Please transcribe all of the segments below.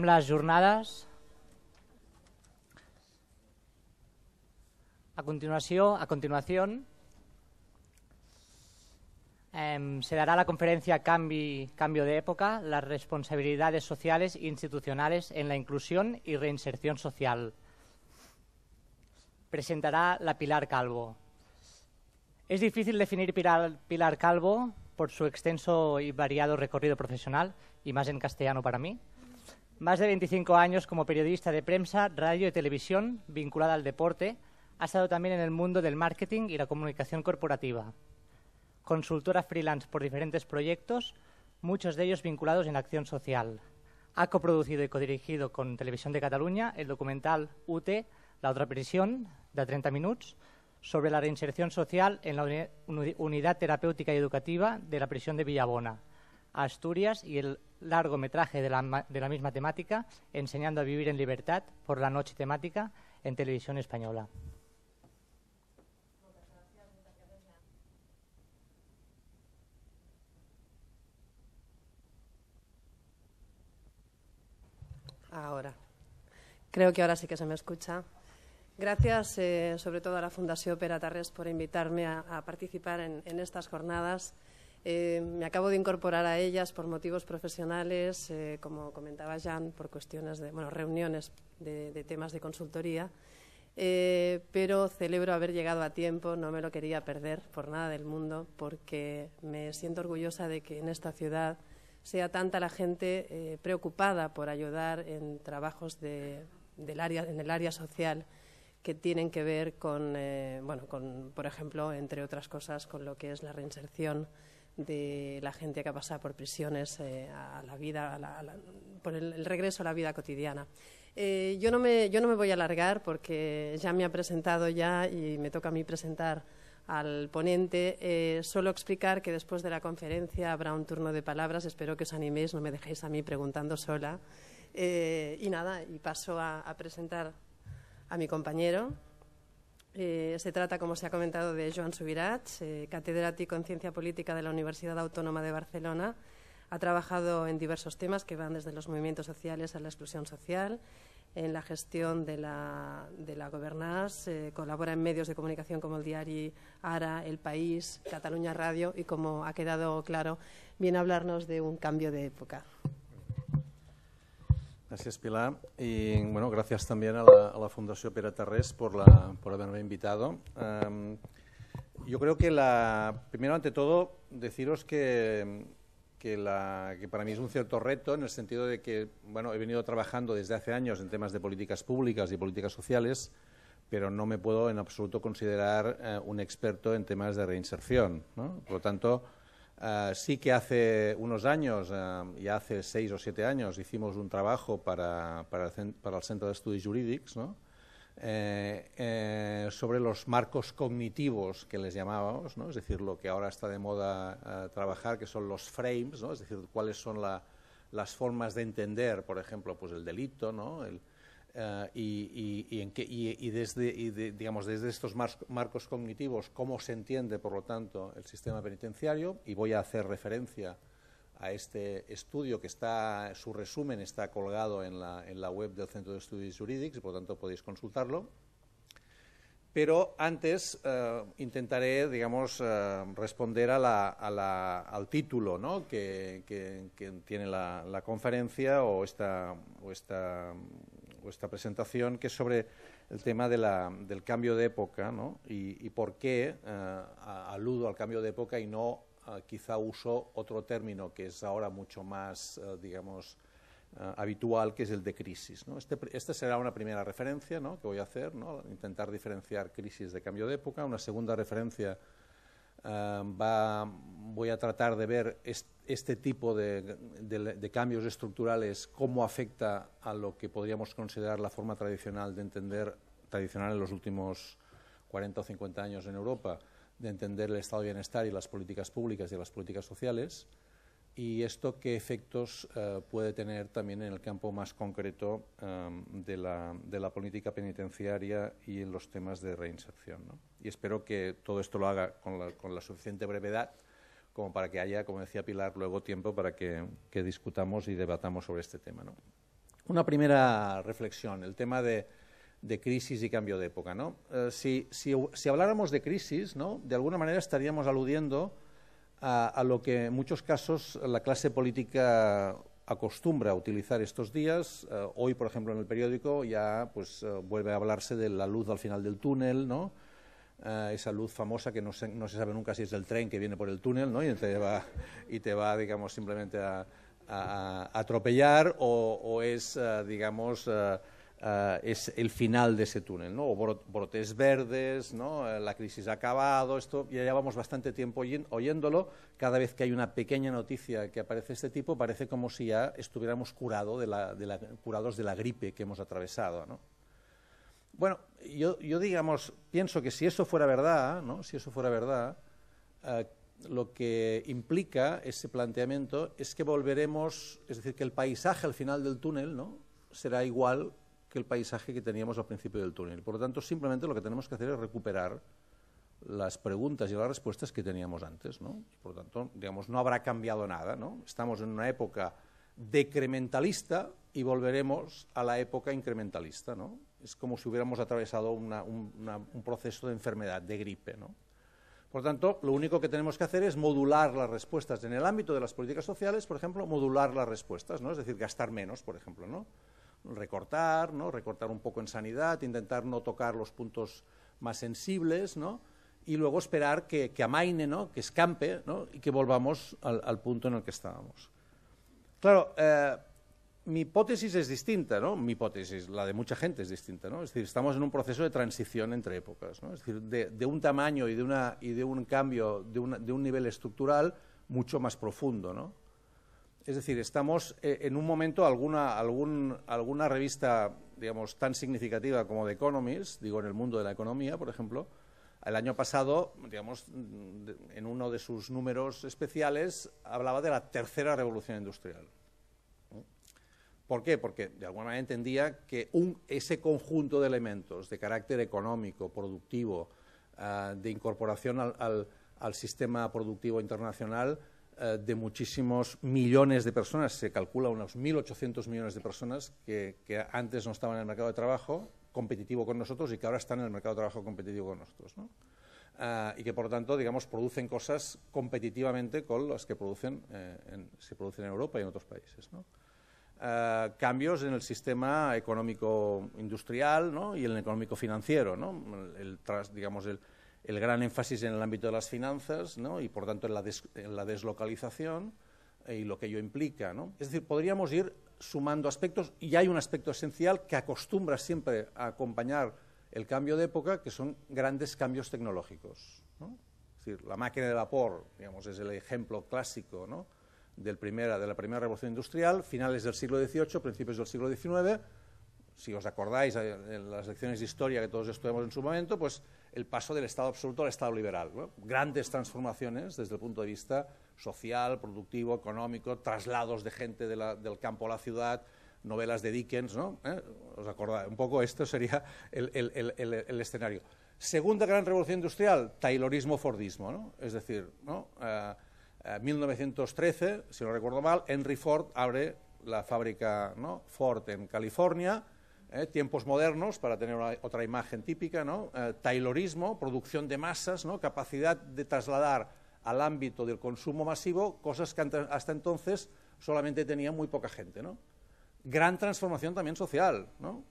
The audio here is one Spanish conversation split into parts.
las jornadas A continuación, a em, se dará la conferencia Cambio de Época, las responsabilidades sociales e institucionales en la inclusión y reinserción social. Presentará la Pilar Calvo. Es difícil definir Pilar, Pilar Calvo por su extenso y variado recorrido profesional, y más en castellano para mí, más de 25 años como periodista de prensa, radio y televisión vinculada al deporte, ha estado también en el mundo del marketing y la comunicación corporativa. Consultora freelance por diferentes proyectos, muchos de ellos vinculados en acción social. Ha coproducido y codirigido con Televisión de Cataluña el documental UT, La otra prisión, de 30 minutos, sobre la reinserción social en la unidad terapéutica y educativa de la prisión de Villabona Asturias y el largometraje de la, misma temática, Enseñando a vivir en libertad por la noche temática en televisión española. Ahora. Creo que ahora sí que se me escucha. Gracias, eh, sobre todo a la Fundación Peratarres Tarrés, por invitarme a, participar en estas jornadas. Eh, me acabo de incorporar a ellas por motivos profesionales, eh, como comentaba Jan, por cuestiones de bueno, reuniones de, temas de consultoría, eh, pero celebro haber llegado a tiempo, no me lo quería perder por nada del mundo, porque me siento orgullosa de que en esta ciudad sea tanta la gente preocupada por ayudar en trabajos del en el área social que tienen que ver con, bueno, con, por ejemplo, entre otras cosas, con lo que es la reinserción de la gente que ha pasado por prisiones eh, a la vida, por el, regreso a la vida cotidiana. Eh, yo, no me, yo no me voy a alargar porque ya me ha presentado ya y me toca a mí presentar al ponente. Eh, solo explicar que después de la conferencia habrá un turno de palabras. Espero que os animéis, no me dejéis a mí preguntando sola. Eh, y nada, y paso a presentar a mi compañero. Eh, se trata, como se ha comentado, de Joan Subirats, eh, catedrático en Ciencia Política de la Universidad Autónoma de Barcelona. Ha trabajado en diversos temas que van desde los movimientos sociales a la exclusión social, en la gestión de la, de eh, colabora en medios de comunicación como el diario Ara, El País, Cataluña Radio y, como ha quedado claro, viene a hablarnos de un cambio de época. Gracias, Pilar. Y bueno, gracias también a la, Fundación Pere Terrés por, haberme invitado. Em, yo creo que, la, primero, ante todo, deciros que, que, para mí es un cierto reto en el sentido de que, bueno, he venido trabajando desde hace años en temas de políticas públicas y políticas sociales, pero no me puedo en absoluto considerar eh, un experto en temas de reinserción. ¿no? Por lo tanto, Ah, sí que hace unos años, ah, ya hace seis o siete años, hicimos un trabajo para, el, Centro de Estudios Jurídicos eh, eh, sobre los marcos cognitivos que les llamábamos, ¿no? es decir, lo que ahora está de moda ah, trabajar, que son los frames, ¿no? es decir, cuáles son las formas de entender, por ejemplo, pues el delito, ¿no? el, eh, y, desde, estos marcos cognitivos, cómo se entiende, por lo tanto, el sistema penitenciario. Y voy a hacer referencia a este estudio que está, su resumen está colgado en la, web del Centro de Estudios Jurídicos, por lo tanto podéis consultarlo. Pero antes eh, intentaré, digamos, eh, responder al título ¿no? que, que, tiene la, conferencia o esta, o esta esta presentación, que es sobre el tema del cambio de época y, por qué eh, aludo al cambio de época y no quizá uso otro término que es ahora mucho más, eh, digamos, eh, habitual, que es el de crisis. ¿no? Este esta será una primera referencia ¿no? que voy a hacer, intentar diferenciar crisis de cambio de época. Una segunda referencia voy a tratar de ver este este tipo de, cambios estructurales, cómo afecta a lo que podríamos considerar la forma tradicional de entender, tradicional en los últimos 40 o 50 años en Europa, de entender el estado de bienestar y las políticas públicas y las políticas sociales, y esto qué efectos eh, puede tener también en el campo más concreto em, de, la, política penitenciaria y en los temas de reinserción. Y espero que todo esto lo haga con la suficiente brevedad como para que haya, como decía Pilar, luego tiempo para que, discutamos y debatamos sobre este tema. Una primera reflexión, el tema de, crisis y cambio de época. ¿no? Eh, si, habláramos de crisis, ¿no? de alguna manera estaríamos aludiendo a, lo que en muchos casos la clase política acostumbra a utilizar estos días. Eh, hoy, por ejemplo, en el periódico ya pues, eh, vuelve a hablarse de la luz al final del túnel, ¿no? esa luz famosa que no se, no se, sabe nunca si es el tren que viene por el túnel ¿no? y, te va, y te va, digamos, simplemente a, atropellar o, es, eh, digamos, eh, eh, es el final de ese túnel, ¿no? o brotes verdes, ¿no? la crisis ha acabado, esto ya llevamos bastante tiempo oyéndolo, cada vez que hay una pequeña noticia que aparece este tipo parece como si ya estuviéramos curado de la, de la, curados de la gripe que hemos atravesado. ¿no? Bueno, yo, digamos, pienso que si eso fuera verdad, ¿no? si eso fuera verdad, eh, lo que implica ese planteamiento es que volveremos, es decir, que el paisaje al final del túnel ¿no? será igual que el paisaje que teníamos al principio del túnel. Por lo tanto, simplemente lo que tenemos que hacer es recuperar las preguntas y las respuestas que teníamos antes. ¿no? Por lo tanto, digamos, no habrá cambiado nada. ¿no? Estamos en una época decrementalista y volveremos a la época incrementalista. ¿no? es como si hubiéramos atravesado un, proceso de enfermedad, de gripe. ¿no? Por tanto, lo único que tenemos que hacer es modular las respuestas. En el ámbito de las políticas sociales, por ejemplo, modular las respuestas, ¿no? es decir, gastar menos, por ejemplo. ¿no? Recortar, ¿no? recortar un poco en sanidad, intentar no tocar los puntos más sensibles ¿no? y luego esperar que, amaine, ¿no? que escampe ¿no? y que volvamos al, punto en el que estábamos. Claro, eh, mi hipótesis es distinta, ¿no? Mi hipótesis, la de mucha gente es distinta, ¿no? Es decir, estamos en un proceso de transición entre épocas, ¿no? Es decir, de, un tamaño y de, un cambio, de, un nivel estructural mucho más profundo, ¿no? Es decir, estamos eh, en un momento, alguna, alguna revista, digamos, tan significativa como The Economist, digo, en el mundo de la economía, por ejemplo, el año pasado, digamos, en uno de sus números especiales, hablaba de la tercera revolución industrial. ¿Por qué? Porque de alguna manera entendía que ese conjunto de elementos de carácter económico, productivo, ah, de incorporación al, sistema productivo internacional ah, de muchísimos millones de personas, se calcula unos 1.800 millones de personas que, antes no estaban en el mercado de trabajo competitivo con nosotros y que ahora están en el mercado de trabajo competitivo con nosotros. ¿no? Ah, y que por lo tanto, digamos, producen cosas competitivamente con las que eh, se producen en Europa y en otros países. Eh, cambios en el sistema económico-industrial y en el económico-financiero. El, digamos, el, gran énfasis en el ámbito de las finanzas y, por tanto, en la, deslocalización eh, y lo que ello implica. Es decir, podríamos ir sumando aspectos y hay un aspecto esencial que acostumbra siempre a acompañar el cambio de época, que son grandes cambios tecnológicos. Es decir, la máquina de vapor, digamos, es el ejemplo clásico, ¿no? del primera, de la primera revolución industrial, finales del siglo XVIII, principios del siglo XIX. Si os acordáis eh, en las lecciones de historia que todos estudiamos en su momento, pues el paso del Estado absoluto al Estado liberal. Grandes transformaciones desde el punto de vista social, productivo, económico, traslados de gente del campo a la ciudad, novelas de Dickens, ¿no? ¿Eh? ¿Os acordáis? Un poco esto sería el, escenario. Segunda gran revolución industrial, Taylorismo-Fordismo, ¿no? Es decir, ¿no? Eh, 1913, eh, si no recuerdo mal, Henry Ford abre la fábrica Ford en California, eh, tiempos modernos, para tener otra imagen típica, ¿no? Eh, taylorismo, producción de masas, ¿no? capacidad de trasladar al ámbito del consumo masivo cosas que hasta entonces solamente tenía muy poca gente. Gran transformación también social. ¿no?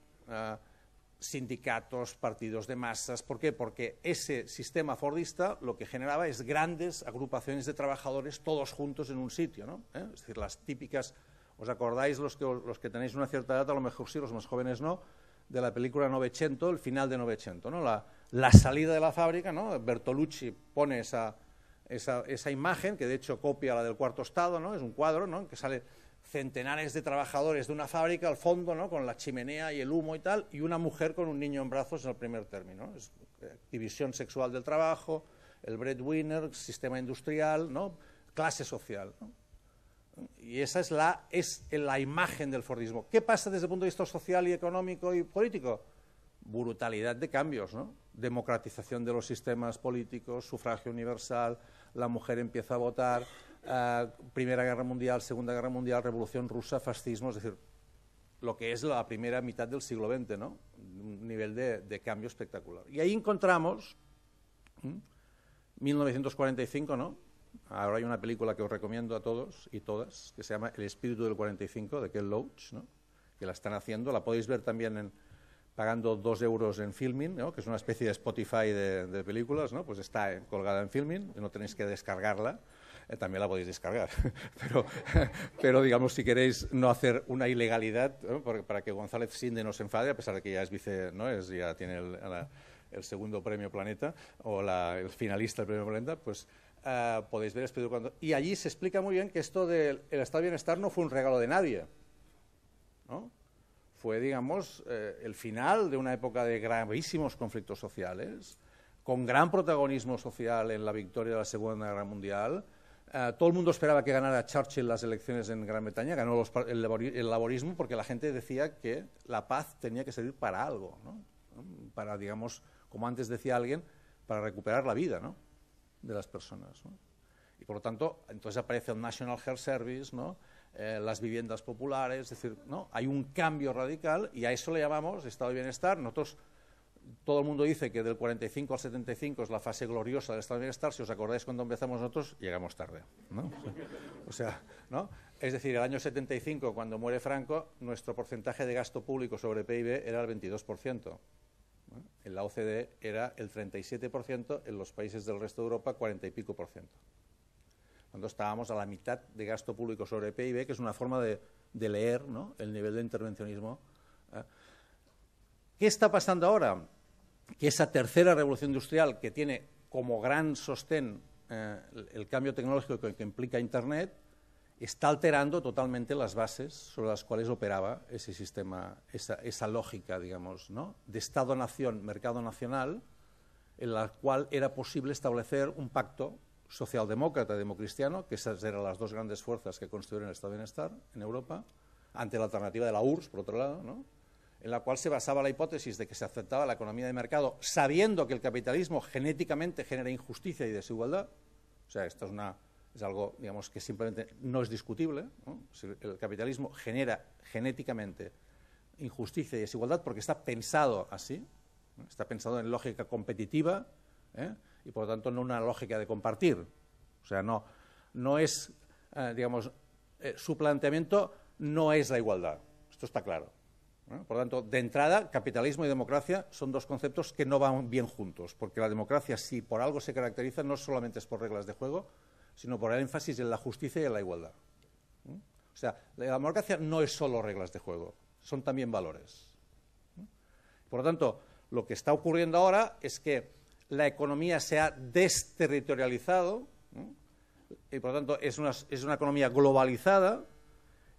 sindicatos, partidos de masas. ¿Por qué? Porque ese sistema fordista lo que generaba es grandes agrupaciones de trabajadores todos juntos en un sitio. ¿no? ¿Eh? Es decir, las típicas, ¿os acordáis los que, los que tenéis una cierta edad, a lo mejor sí, los más jóvenes no? de la película Novecento, el final de Novecento, ¿no? La, salida de la fábrica, ¿no? Bertolucci pone esa, esa, esa, imagen, que de hecho copia la del cuarto estado, ¿no? es un cuadro ¿no? que sale centenares de trabajadores de una fábrica al fondo, ¿no? con la chimenea y el humo y tal, y una mujer con un niño en brazos en el primer término. Eh, división sexual del trabajo, el breadwinner, sistema industrial, ¿no? clase social. Y esa es la, es la imagen del Fordismo. ¿Qué pasa desde el punto de vista social y económico y político? Brutalidad de cambios, ¿no? democratización de los sistemas políticos, sufragio universal, la mujer empieza a votar, Primera Guerra Mundial, Segunda Guerra Mundial, Revolución Rusa, fascismo, es decir, lo que es la primera mitad del siglo XX, ¿no? Un nivel de, cambio espectacular. Y ahí encontramos, 1945, ¿no? Ahora hay una película que os recomiendo a todos y todas, que se llama El espíritu del 45, de Ken Loach, ¿no? que la están haciendo, la podéis ver también en, pagando dos euros en Filming, ¿no? que es una especie de Spotify de, películas, ¿no? pues está eh, colgada en filming no tenéis que descargarla, eh, también la podéis descargar. pero, pero, digamos, si queréis no hacer una ilegalidad, Porque, para que González Sinde no se enfade, a pesar de que ya es vice, ¿no? es, ya tiene el, segundo premio Planeta, o el finalista del premio Planeta, pues eh, podéis ver cuando Y allí se explica muy bien que esto del estado de bienestar no fue un regalo de nadie. ¿no? Fue, digamos, eh, el final de una época de gravísimos conflictos sociales, con gran protagonismo social en la victoria de la Segunda Guerra Mundial, eh, todo el mundo esperaba que ganara Churchill las elecciones en Gran Bretaña, ganó el, laborismo porque la gente decía que la paz tenía que servir para algo, ¿no? para, digamos, como antes decía alguien, para recuperar la vida ¿no? de las personas. Y por lo tanto, entonces aparece el National Health Service, ¿no? Eh, las viviendas populares, es decir, ¿no? hay un cambio radical y a eso le llamamos estado de bienestar. Nosotros todo el mundo dice que del 45 al 75 es la fase gloriosa del estado de bienestar. Si os acordáis cuando empezamos nosotros, llegamos tarde. sea, Es decir, el año 75, cuando muere Franco, nuestro porcentaje de gasto público sobre PIB era el 22%. En la OCDE era el 37%, en los países del resto de Europa 40 y pico por ciento. Cuando estábamos a la mitad de gasto público sobre PIB, que es una forma de, leer el nivel de intervencionismo ¿Qué está pasando ahora? Que esa tercera revolución industrial que tiene como gran sostén eh, el cambio tecnológico que, implica Internet, está alterando totalmente las bases sobre las cuales operaba ese sistema, esa, lógica, digamos, de Estado-nación, mercado nacional, en la cual era posible establecer un pacto socialdemócrata democristiano, que esas eran las dos grandes fuerzas que construyeron el Estado de Bienestar en Europa, ante la alternativa de la URSS, por otro lado, ¿no? en la cual se basaba la hipótesis de que se aceptaba la economía de mercado sabiendo que el capitalismo genéticamente genera injusticia y desigualdad. O sea, esto es, algo, digamos, que simplemente no es discutible. El capitalismo genera genéticamente injusticia y desigualdad porque está pensado así, está pensado en lógica competitiva ¿eh? y por lo tanto no una lógica de compartir. O sea, no, es, eh, digamos, eh, su planteamiento no es la igualdad. Esto está claro. Por lo tanto, de entrada, capitalismo y democracia son dos conceptos que no van bien juntos, porque la democracia, si por algo se caracteriza, no solamente es por reglas de juego, sino por el énfasis en la justicia y en la igualdad. ¿Mm? O sea, la democracia no es solo reglas de juego, son también valores. ¿Mm? Por lo tanto, lo que está ocurriendo ahora es que la economía se ha desterritorializado, ¿Mm? y por lo tanto es una economía globalizada,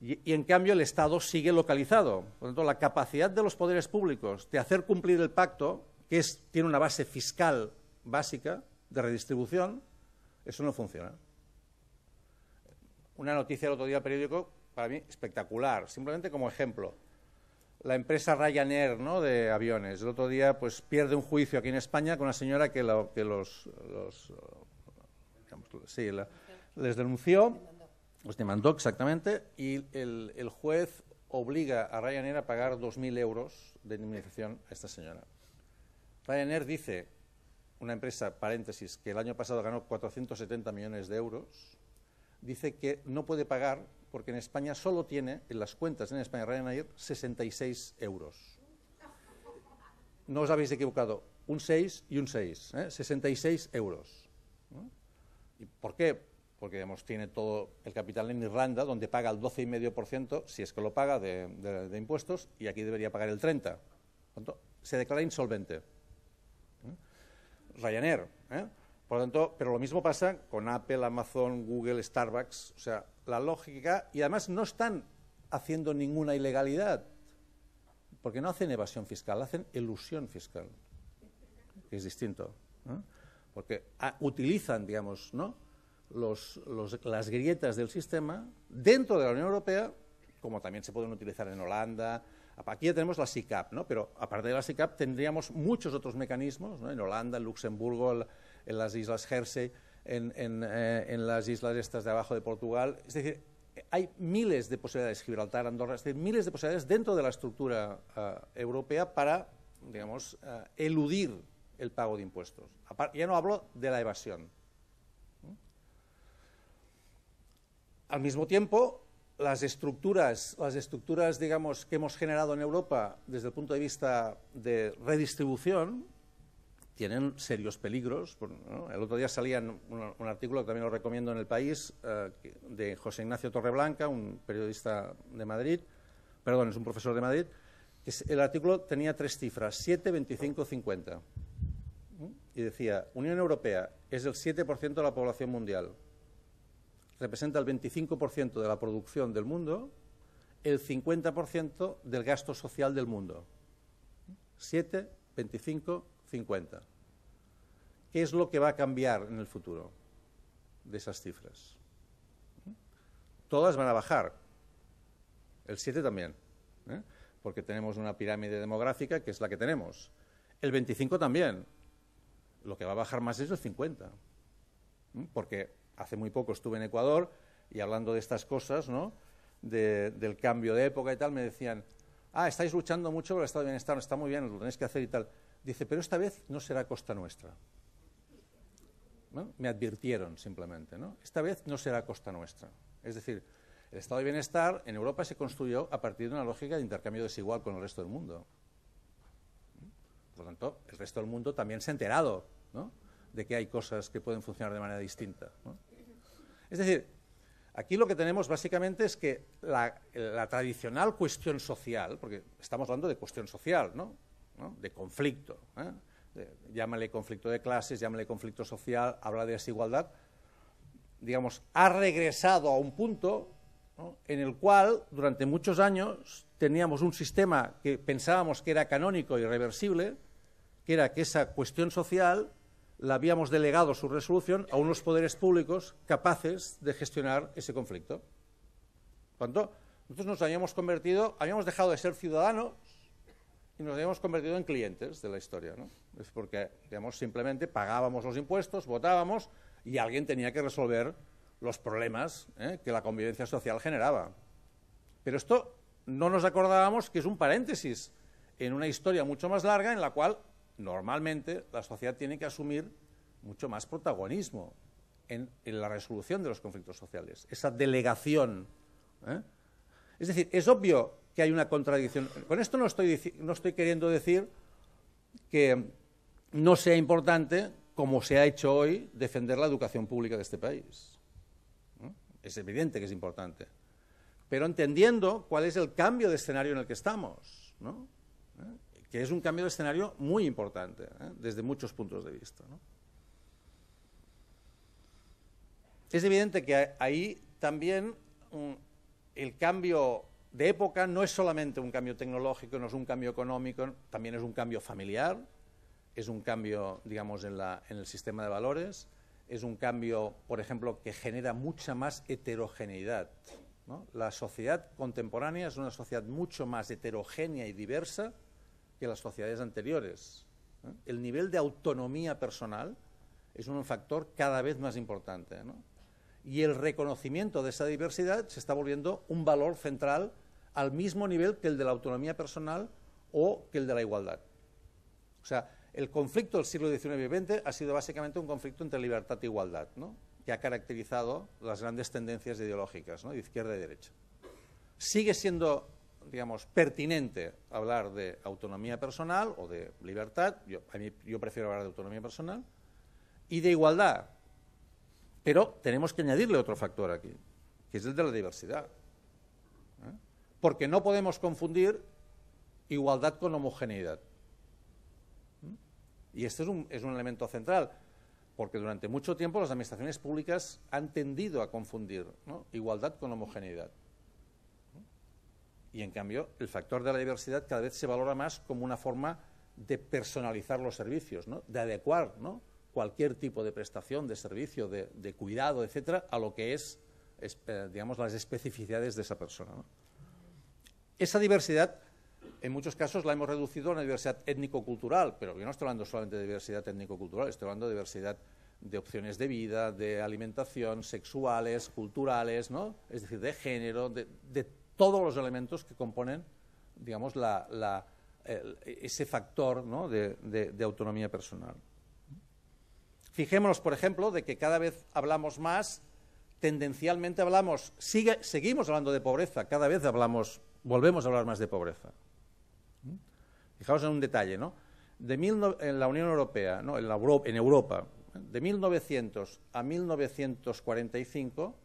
y, en cambio el Estado sigue localizado. Por lo tanto, la capacidad de los poderes públicos de hacer cumplir el pacto, que tiene una base fiscal básica de redistribución, eso no funciona. Una noticia del otro día periódico, para mí espectacular, simplemente como ejemplo. La empresa Ryanair ¿no? de aviones. El otro día pues, pierde un juicio aquí en España con una señora que, los, les denunció os demandó exactamente, y el, el juez obliga a Ryanair a pagar 2.000 euros de indemnización a esta señora. Ryanair dice, una empresa, paréntesis, que el año pasado ganó 470 millones de euros, dice que no puede pagar porque en España solo tiene, en las cuentas en España Ryanair, 66 euros. No os habéis equivocado, un 6 y un 6, ¿eh? 66 euros. ¿Y por qué? porque digamos, tiene todo el capital en Irlanda, donde paga el 12,5%, si es que lo paga, de, impuestos, y aquí debería pagar el 30%. se declara insolvente. ¿eh? Ryanair. ¿eh? Por lo tanto, pero lo mismo pasa con Apple, Amazon, Google, Starbucks. O sea, la lógica, y además no están haciendo ninguna ilegalidad, porque no hacen evasión fiscal, hacen ilusión fiscal, es distinto. ¿eh? Porque ah, utilizan, digamos, ¿no? las grietas del sistema dentro de la Unión Europea, como también se pueden utilizar en Holanda. Aquí ya tenemos la SICAP, ¿no? pero aparte de la SICAP tendríamos muchos otros mecanismos, en Holanda, en Luxemburgo, en, las Islas Jersey, eh, en, las islas estas de abajo de Portugal. Es decir, hay miles de posibilidades, Gibraltar, Andorra, es miles de posibilidades dentro de la estructura eh, europea para, digamos, eh, eludir el pago de impuestos. Ya no hablo de la evasión, Al mismo tiempo, las estructuras, las estructuras digamos, que hemos generado en Europa desde el punto de vista de redistribución tienen serios peligros. El otro día salía un, artículo que también lo recomiendo en El País, eh, de José Ignacio Torreblanca, un periodista de Madrid, perdón, es un profesor de Madrid, el artículo tenía tres cifras, 7, 25, 50. Y decía, Unión Europea es el 7% de la población mundial, representa el 25% de la producción del mundo, el 50% del gasto social del mundo. 7, 25, 50. ¿Qué es lo que va a cambiar en el futuro de esas cifras? Todas van a bajar. El 7 también, ¿eh? porque tenemos una pirámide demográfica que es la que tenemos. El 25 también. Lo que va a bajar más es el 50, ¿eh? porque hace muy poco estuve en Ecuador y hablando de estas cosas, del cambio de época y tal, me decían, ah, estáis luchando mucho por el estado de bienestar, está muy bien, lo tenéis que hacer y tal. Dice, pero esta vez no será costa nuestra. Me advirtieron simplemente, ¿no? Esta vez no será costa nuestra. Es decir, el estado de bienestar en Europa se construyó a partir de una lógica de intercambio desigual con el resto del mundo. Por lo tanto, el resto del mundo también se ha enterado ¿no? de que hay cosas que pueden funcionar de manera distinta. Es decir, aquí lo que tenemos básicamente es que la, tradicional cuestión social, porque estamos hablando de cuestión social, ¿no? De conflicto. ¿eh? llámale conflicto de clases, llámale conflicto social, habla de desigualdad, digamos, ha regresado a un punto en el cual durante muchos años teníamos un sistema que pensábamos que era canónico y e reversible, que era que esa cuestión social la habíamos delegado su resolución a unos poderes públicos capaces de gestionar ese conflicto. ¿Cuánto? nosotros nos habíamos convertido, habíamos dejado de ser ciudadanos y nos habíamos convertido en clientes de la historia, ¿no? Es porque, digamos, simplemente pagábamos los impuestos, votábamos y alguien tenía que resolver los problemas ¿eh? que la convivencia social generaba. Pero esto no nos acordábamos que es un paréntesis en una historia mucho más larga en la cual normalmente la sociedad tiene que asumir mucho más protagonismo en, la resolución de los conflictos sociales, esa delegación. ¿eh? Es decir, es obvio que hay una contradicción. Con esto no estoy, queriendo decir que no sea importante, como se ha hecho hoy, defender la educación pública de este país. Es evidente que es importante. Pero entendiendo cuál es el cambio de escenario en el que estamos. ¿no? ¿Eh? que es un cambio de escenario muy importante ¿eh? desde muchos puntos de vista. Es evidente que ahí también mm, el cambio de época no es solamente un cambio tecnológico, no es un cambio económico, también es un cambio familiar, es un cambio, digamos, en, el sistema de valores, es un cambio, por ejemplo, que genera mucha más heterogeneidad. La sociedad contemporánea es una sociedad mucho más heterogénea y diversa las sociedades anteriores. ¿eh? El nivel de autonomía personal es un factor cada vez más importante. Y el reconocimiento de esa diversidad se está volviendo un valor central al mismo nivel que el de la autonomía personal o que el de la igualdad. O sea, el conflicto del siglo XIX y XX ha sido básicamente un conflicto entre libertad e igualdad, que ha caracterizado las grandes tendencias ideológicas, de izquierda y derecha. Sigue siendo digamos, pertinente hablar de autonomía personal o de libertad, yo, a mí, yo prefiero hablar de autonomía personal, y de igualdad. Pero tenemos que añadirle otro factor aquí, que es el de la diversidad. ¿eh? Porque no podemos confundir igualdad con homogeneidad. ¿eh? Y este es un, es un elemento central porque durante mucho tiempo las administraciones públicas han tendido a confundir igualdad con homogeneidad. Y en cambio, el factor de la diversidad cada vez se valora más como una forma de personalizar los servicios, de adecuar cualquier tipo de prestación, de servicio, de, cuidado, etcétera, a lo que es, digamos, las especificidades de esa persona. Esa diversidad, en muchos casos, la hemos reducido a una diversidad étnico-cultural, pero yo no estoy hablando solamente de diversidad étnico-cultural, estoy hablando de diversidad de opciones de vida, de alimentación, sexuales, culturales, Es decir, de género, de todos los elementos que componen, digamos, ese factor de, autonomía personal. Fijémonos, por ejemplo, de que cada vez hablamos más, tendencialmente hablamos, seguimos hablando de pobreza, cada vez hablamos, volvemos a hablar más de pobreza. ¿Mm? Fijaos en un detalle, ¿no? en la Unión Europea, ¿no? en, en Europa, ¿eh? de 1900 a 1945,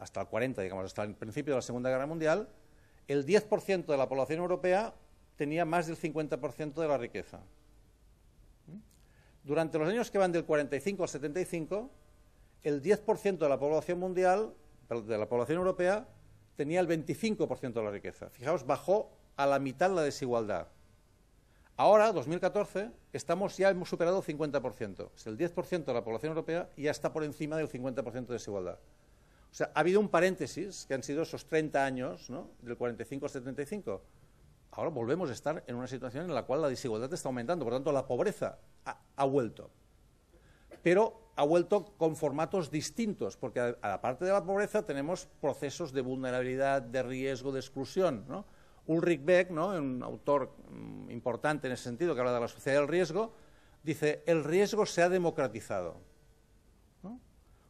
hasta el 40, digamos, hasta el principio de la Segunda Guerra Mundial, el 10% de la población europea tenía más del 50% de la riqueza. ¿Mm? Durante los años que van del 45 al 75, el 10% de la población mundial, de la población europea, tenía el 25% de la riqueza. Fijaos, bajó a la mitad la desigualdad. Ahora, 2014, estamos ya hemos superado el 50%. Es el 10% de la población europea ya está por encima del 50% de desigualdad. O sea, ha habido un paréntesis, que han sido esos 30 años, del 45 al 75. Ahora volvemos a estar en una situación en la cual la desigualdad está aumentando, por tanto la pobreza ha, vuelto. Pero ha vuelto con formatos distintos, porque a, la parte de la pobreza tenemos procesos de vulnerabilidad, de riesgo, de exclusión. Ulrich Beck, un autor mm, importante en ese sentido, que habla de la sociedad del riesgo, dice, el riesgo se ha democratizado.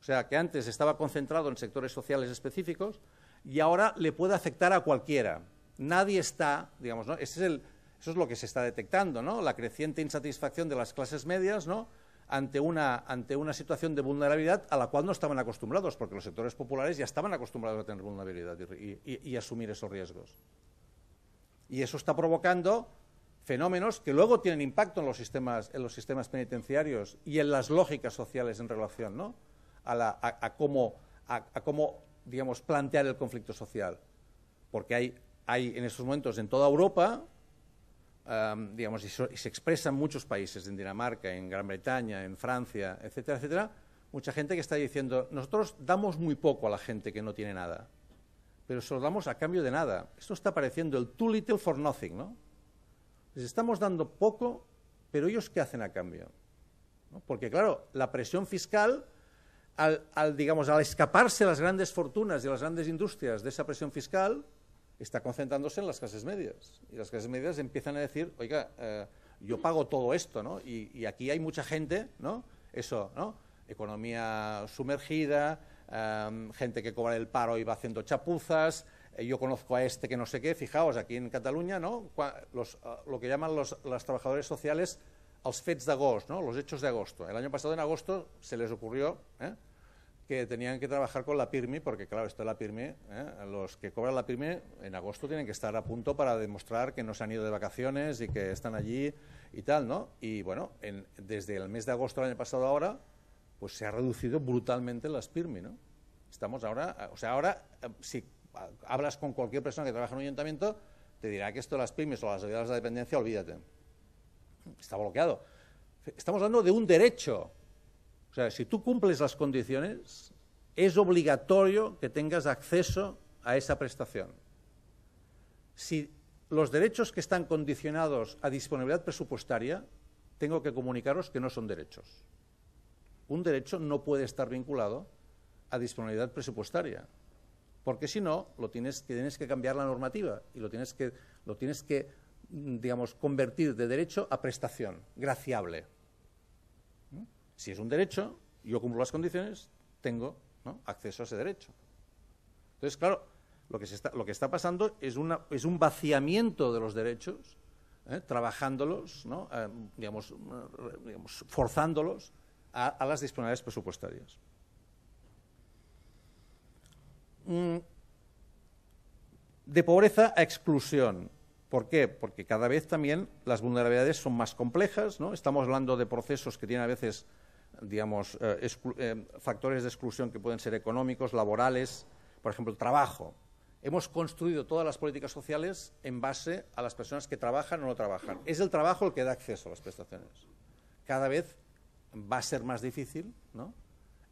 O sea, que antes estaba concentrado en sectores sociales específicos y ahora le puede afectar a cualquiera. Nadie está, digamos, eso es lo que se está detectando, ¿no? La creciente insatisfacción de las clases medias, Ante una, situación de vulnerabilidad a la cual no estaban acostumbrados, porque los sectores populares ya estaban acostumbrados a tener vulnerabilidad y, asumir esos riesgos. Y eso está provocando fenómenos que luego tienen impacto en los sistemas, en los sistemas penitenciarios y en las lógicas sociales en relación, ¿no? a, cómo, digamos, plantear el conflicto social. Porque hay, en estos momentos en toda Europa, digamos, y, se expresa en muchos países, en Dinamarca, en Gran Bretaña, en Francia, etcétera, etcétera, mucha gente que está diciendo, nosotros damos muy poco a la gente que no tiene nada, pero se lo damos a cambio de nada. Esto está pareciendo el too little for nothing, ¿no? Les estamos dando poco, pero ellos qué hacen a cambio? Porque claro, la presión fiscal al, digamos, al escaparse las grandes fortunas y las grandes industrias de esa presión fiscal, está concentrándose en las clases medias. Y las clases medias empiezan a decir, oiga, eh, yo pago todo esto, ¿no? Y, aquí hay mucha gente, ¿no? Eso, ¿no? Economía sumergida, em, gente que cobra el paro y va haciendo chapuzas, eh, yo conozco a este que no sé qué, fijaos, aquí en Cataluña, ¿no? Eh, lo que llaman los, trabajadores sociales los fets agosto ¿no? los hechos de agosto. El año pasado en agosto se les ocurrió que tenían que trabajar con la PIRMI, porque claro, esto es la PIRMI, ¿eh? los que cobran la PIRMI en agosto tienen que estar a punto para demostrar que no se han ido de vacaciones y que están allí y tal, ¿no? Y bueno, desde el mes de agosto del año pasado ahora, pues se ha reducido brutalmente las PIRMI, ¿no? Estamos ahora, o sea, ahora eh, si hablas con cualquier persona que trabaja en un ayuntamiento, te dirá que esto de las PIRMIs o las ayudas de dependencia, olvídate. Está bloqueado. Estamos hablando de un derecho, o sea, si tú cumples las condiciones, es obligatorio que tengas acceso a esa prestación. Si los derechos que están condicionados a disponibilidad presupuestaria, tengo que comunicaros que no son derechos. Un derecho no puede estar vinculado a disponibilidad presupuestaria, porque si no, lo tienes, tienes que cambiar la normativa y lo tienes que, convertir de derecho a prestación, graciable. Si es un derecho, yo cumplo las condiciones, tengo acceso a ese derecho. Entonces, claro, lo que, está, pasando es, un vaciamiento de los derechos, ¿eh? trabajándolos, eh, eh, digamos, forzándolos a, las disponibilidades presupuestarias. Mm. De pobreza a exclusión. ¿Por qué? Porque cada vez también las vulnerabilidades son más complejas, ¿no? Estamos hablando de procesos que tienen a veces digamos, eh, eh, factores de exclusión que pueden ser económicos, laborales, por ejemplo, el trabajo. Hemos construido todas las políticas sociales en base a las personas que trabajan o no trabajan. Es el trabajo el que da acceso a las prestaciones. Cada vez va a ser más difícil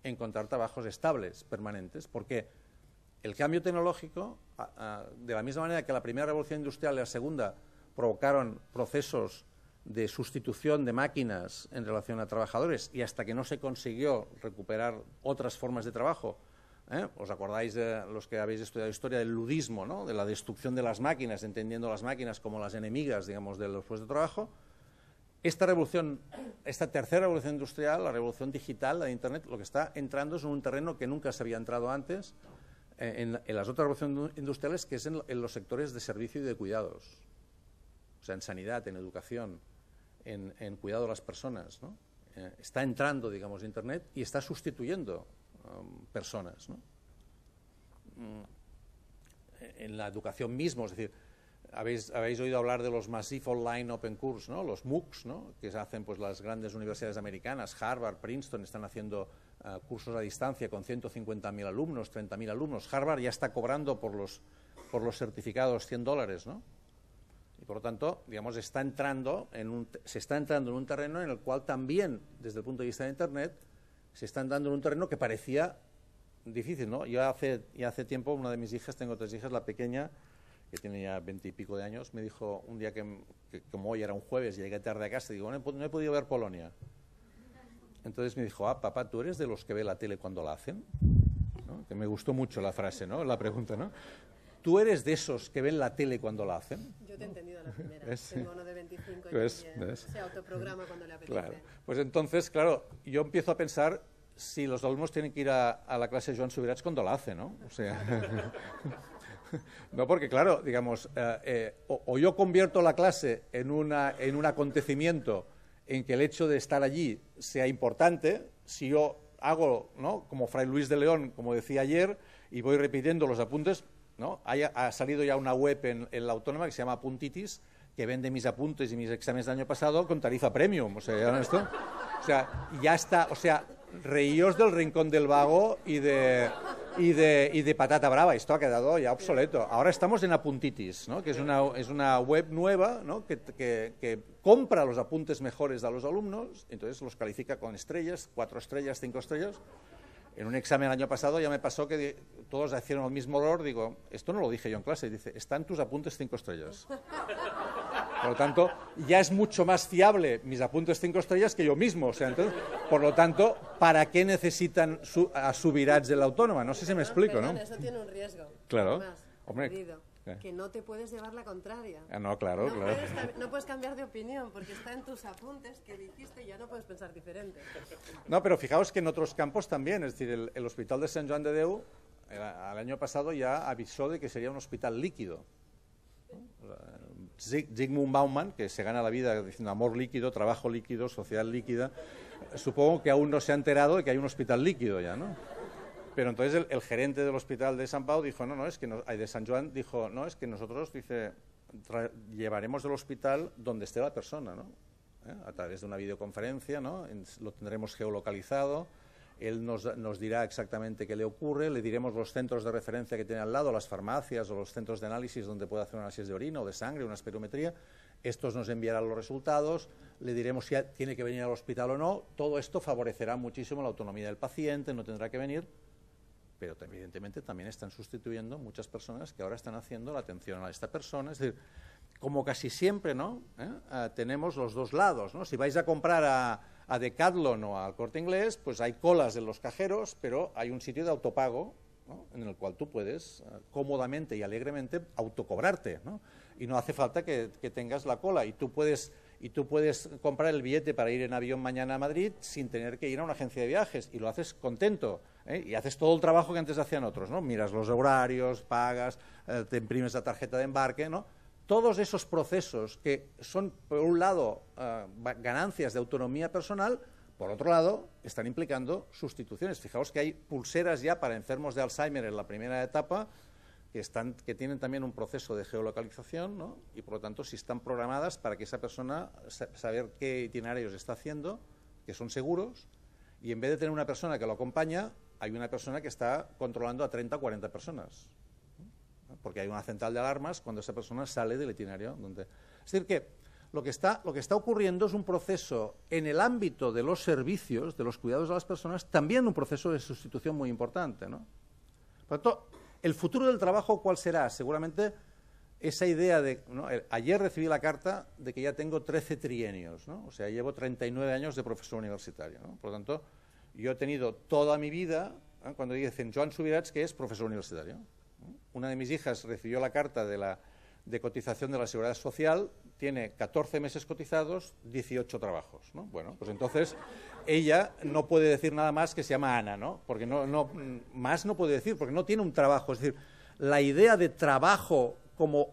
encontrar trabajos estables, permanentes, porque el cambio tecnológico, de la misma manera que la primera revolución industrial y la segunda provocaron procesos de sustitución de máquinas en relación a trabajadores y hasta que no se consiguió recuperar otras formas de trabajo. ¿eh? Os acordáis de los que habéis estudiado historia del ludismo, de la destrucción de las máquinas, entendiendo las máquinas como las enemigas, digamos, de los puestos de trabajo. Esta revolución, esta tercera revolución industrial, la revolución digital, la de Internet, lo que está entrando es en un terreno que nunca se había entrado antes eh, en, las otras revoluciones industriales, que es en, en los sectores de servicio y de cuidados, o sea, en sanidad, en educación, en, cuidado de las personas. Eh, está entrando, digamos, Internet y está sustituyendo um, personas. Mm, en la educación mismo, es decir, habéis, oído hablar de los Massive Online Open Course, los MOOCs, que se hacen pues, las grandes universidades americanas, Harvard, Princeton, están haciendo eh, cursos a distancia con 150.000 alumnos, 30.000 alumnos. Harvard ya está cobrando por los, por los certificados 100 dólares, ¿no? por lo tanto, digamos, está entrando en un, se está entrando en un terreno en el cual también, desde el punto de vista de Internet, se está entrando en un terreno que parecía difícil, ¿no? Yo hace, hace tiempo, una de mis hijas, tengo tres hijas, la pequeña, que tiene ya veinte y pico de años, me dijo un día que, como hoy era un jueves y llegué tarde a casa, digo, no he, podido ver Polonia. Entonces me dijo, ah, papá, ¿tú eres de los que ve la tele cuando la hacen? Que me gustó mucho la frase, ¿no? La pregunta, ¿no? ¿Tú eres de esos que ven la tele cuando la hacen? Yo te he entendido a la primera. Tengo ¿Eh? uno de 25 y se autoprograma cuando le apetece. Claro. Pues entonces, claro, yo empiezo a pensar si los alumnos tienen que ir a, la clase de Joan Subirats cuando la hace, ¿no? O sea... no, porque claro, digamos, eh, eh, o, yo convierto la clase en, una, en un acontecimiento en que el hecho de estar allí sea importante, si yo hago, ¿no? Como Fray Luis de León, como decía ayer, y voy repitiendo los apuntes, ¿no? ha salido ya una web en, la autónoma que se llama Puntitis, que vende mis apuntes y mis exámenes del año pasado con tarifa premium. O sea, ya está, o sea, reíos del rincón del vago y de, y de, patata brava. Esto ha quedado ya obsoleto. Ahora estamos en Apuntitis, ¿no? que es una, web nueva que, que, compra los apuntes mejores de los alumnos, entonces los califica con estrellas, cuatro estrellas, cinco estrellas. En un examen el año pasado ya me pasó que todos hicieron el mismo error. Digo, esto no lo dije yo en clase. Dice, están tus apuntes cinco estrellas. Por lo tanto, ya es mucho más fiable mis apuntes cinco estrellas que yo mismo. O sea, por lo tanto, ¿para qué necesitan su, a subirats de la autónoma? No sé si me explico, ¿no? eso tiene un riesgo. Claro. Hombre, que no te puedes llevar la contraria. Ah, no, claro, no Puedes, cambiar de opinión porque está en tus apuntes que dijiste y ya no puedes pensar diferente. No, pero fijaos que en otros campos también, es decir, el, hospital de San Juan de Deu eh, al año pasado ya avisó de que sería un hospital líquido. zigmund Zygmunt Bauman, que se gana la vida diciendo amor líquido, trabajo líquido, sociedad líquida, supongo que aún no se ha enterado de que hay un hospital líquido ya, ¿no? Pero entonces el, gerente del hospital de San Pau dijo, no, no, es que no, de San Juan dijo, no, es que nosotros, dice, llevaremos del hospital donde esté la persona, ¿no? ¿Eh? A través de una videoconferencia, ¿no? lo tendremos geolocalizado, él nos, nos, dirá exactamente qué le ocurre, le diremos los centros de referencia que tiene al lado, las farmacias o los centros de análisis donde puede hacer un análisis de orina o de sangre, una esperometría, estos nos enviarán los resultados, le diremos si tiene que venir al hospital o no, todo esto favorecerá muchísimo la autonomía del paciente, no tendrá que venir, pero evidentemente también están sustituyendo muchas personas que ahora están haciendo la atención a esta persona. Es decir, como casi siempre, ¿no? ¿Eh? Ah, tenemos los dos lados, ¿no? Si vais a comprar a, a Decathlon o al Corte Inglés, pues hay colas en los cajeros, pero hay un sitio de autopago ¿no? en el cual tú puedes ah, cómodamente y alegremente autocobrarte, ¿no? Y no hace falta que, tengas la cola y y tú puedes comprar el billete para ir en avión mañana a Madrid sin tener que ir a una agencia de viajes y lo haces contento. ¿eh? y haces todo el trabajo que antes hacían otros, ¿no? Miras los horarios, pagas, eh, te imprimes la tarjeta de embarque, ¿no? Todos esos procesos que son, por un lado, eh, ganancias de autonomía personal, por otro lado, están implicando sustituciones. Fijaos que hay pulseras ya para enfermos de Alzheimer en la primera etapa, que, están, que, tienen también un proceso de geolocalización ¿no? y por lo tanto si están programadas para que esa persona saber qué itinerarios está haciendo, que son seguros, y en vez de tener una persona que lo acompaña, hay una persona que está controlando a 30 o 40 personas. Porque hay una central de alarmas cuando esa persona sale del itinerario. Es decir, que lo que, está, ocurriendo es un proceso en el ámbito de los servicios, de los cuidados de las personas, también un proceso de sustitución muy importante. Por lo tanto, el futuro del trabajo, ¿cuál será? Seguramente esa idea de... Ayer recibí la carta de que ya tengo 13 trienios, o sea, llevo 39 años de profesor universitario. Por lo tanto, yo he tenido toda mi vida, ¿eh? cuando dicen Joan Subirats, que es profesor universitario. ¿eh? Una de mis hijas recibió la carta de, la, de cotización de la Seguridad Social, tiene 14 meses cotizados, 18 trabajos. ¿no? Bueno, pues entonces ella no puede decir nada más que se llama Ana, ¿no? Porque no, más no puede decir, porque no tiene un trabajo. Es decir, la idea de trabajo como,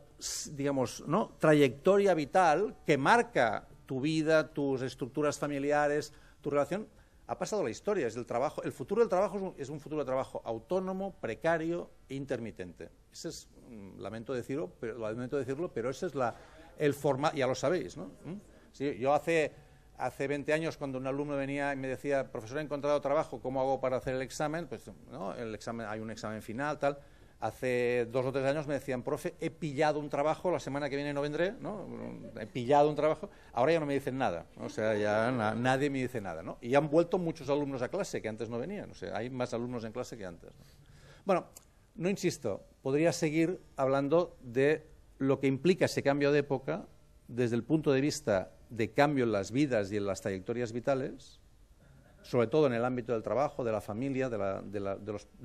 digamos, ¿no? trayectoria vital que marca tu vida, tus estructuras familiares, tu relación, ha pasado la historia. Es el, trabajo, el futuro del trabajo es un, futuro de trabajo autónomo, precario e intermitente. Ese es, mm, lamento decirlo, pero, lamento decirlo, pero ese es la, el formato, ya lo sabéis, ¿no? ¿Mm? yo hace, hace 20 años cuando un alumno venía y me decía, profesor, he encontrado trabajo, ¿cómo hago para hacer el examen? Pues, ¿no? El examen, hay un examen final, tal Hace dos o tres años me decían, profe, he pillado un trabajo, la semana que viene no vendré, ¿no? He pillado un trabajo. Ahora ya no me dicen nada, o sea, ya nadie me dice nada, ¿no? Y han vuelto muchos alumnos a clase que antes no venían, o sea, hay más alumnos en clase que antes. Bueno, no insisto, podría seguir hablando de lo que implica ese cambio de época desde el punto de vista de cambio en las vidas y en las trayectorias vitales, sobre todo en el ámbito del trabajo, de la familia, de,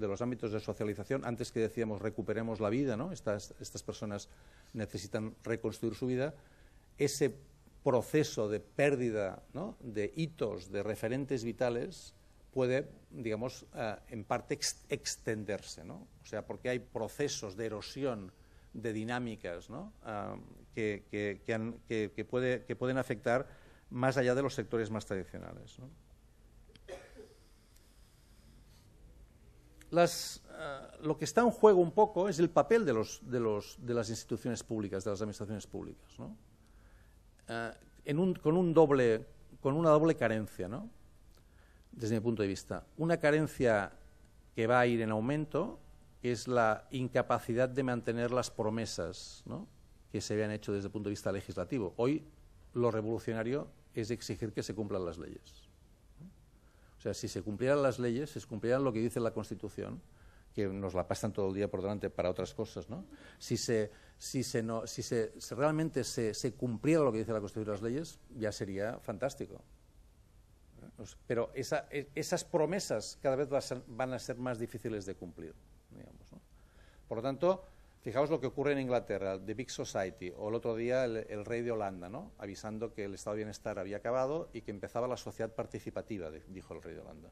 los, ámbitos de socialización. Antes que decíamos recuperemos la vida, ¿no? estas, personas necesitan reconstruir su vida. Ese proceso de pérdida de hitos, de referentes vitales, puede, digamos, eh, en parte extenderse. ¿no? O sea, porque hay procesos de erosión de dinámicas ¿no? Ah, que, pueden afectar más allá de los sectores más tradicionales. Eh, lo que está en juego un poco es el papel de, las instituciones públicas, de las administraciones públicas, eh, con, una doble carencia, desde mi punto de vista. Una carencia que va a ir en aumento, es la incapacidad de mantener las promesas que se habían hecho desde el punto de vista legislativo. Hoy lo revolucionario es exigir que se cumplan las leyes. O sea, si se cumplieran las leyes, si se cumplieran lo que dice la Constitución, que nos la pasan todo el día por delante para otras cosas, ¿no? Si se, si realmente se, cumpliera lo que dice la Constitución y las leyes, ya sería fantástico. ¿Eh? Pero e, esas promesas cada vez van a ser más difíciles de cumplir, digamos, Por lo tanto, Fijaos lo que ocurre en Inglaterra, The Big Society, o el otro día el, rey de Holanda, avisando que el estado de bienestar había acabado y que empezaba la sociedad participativa, dijo el rey de Holanda.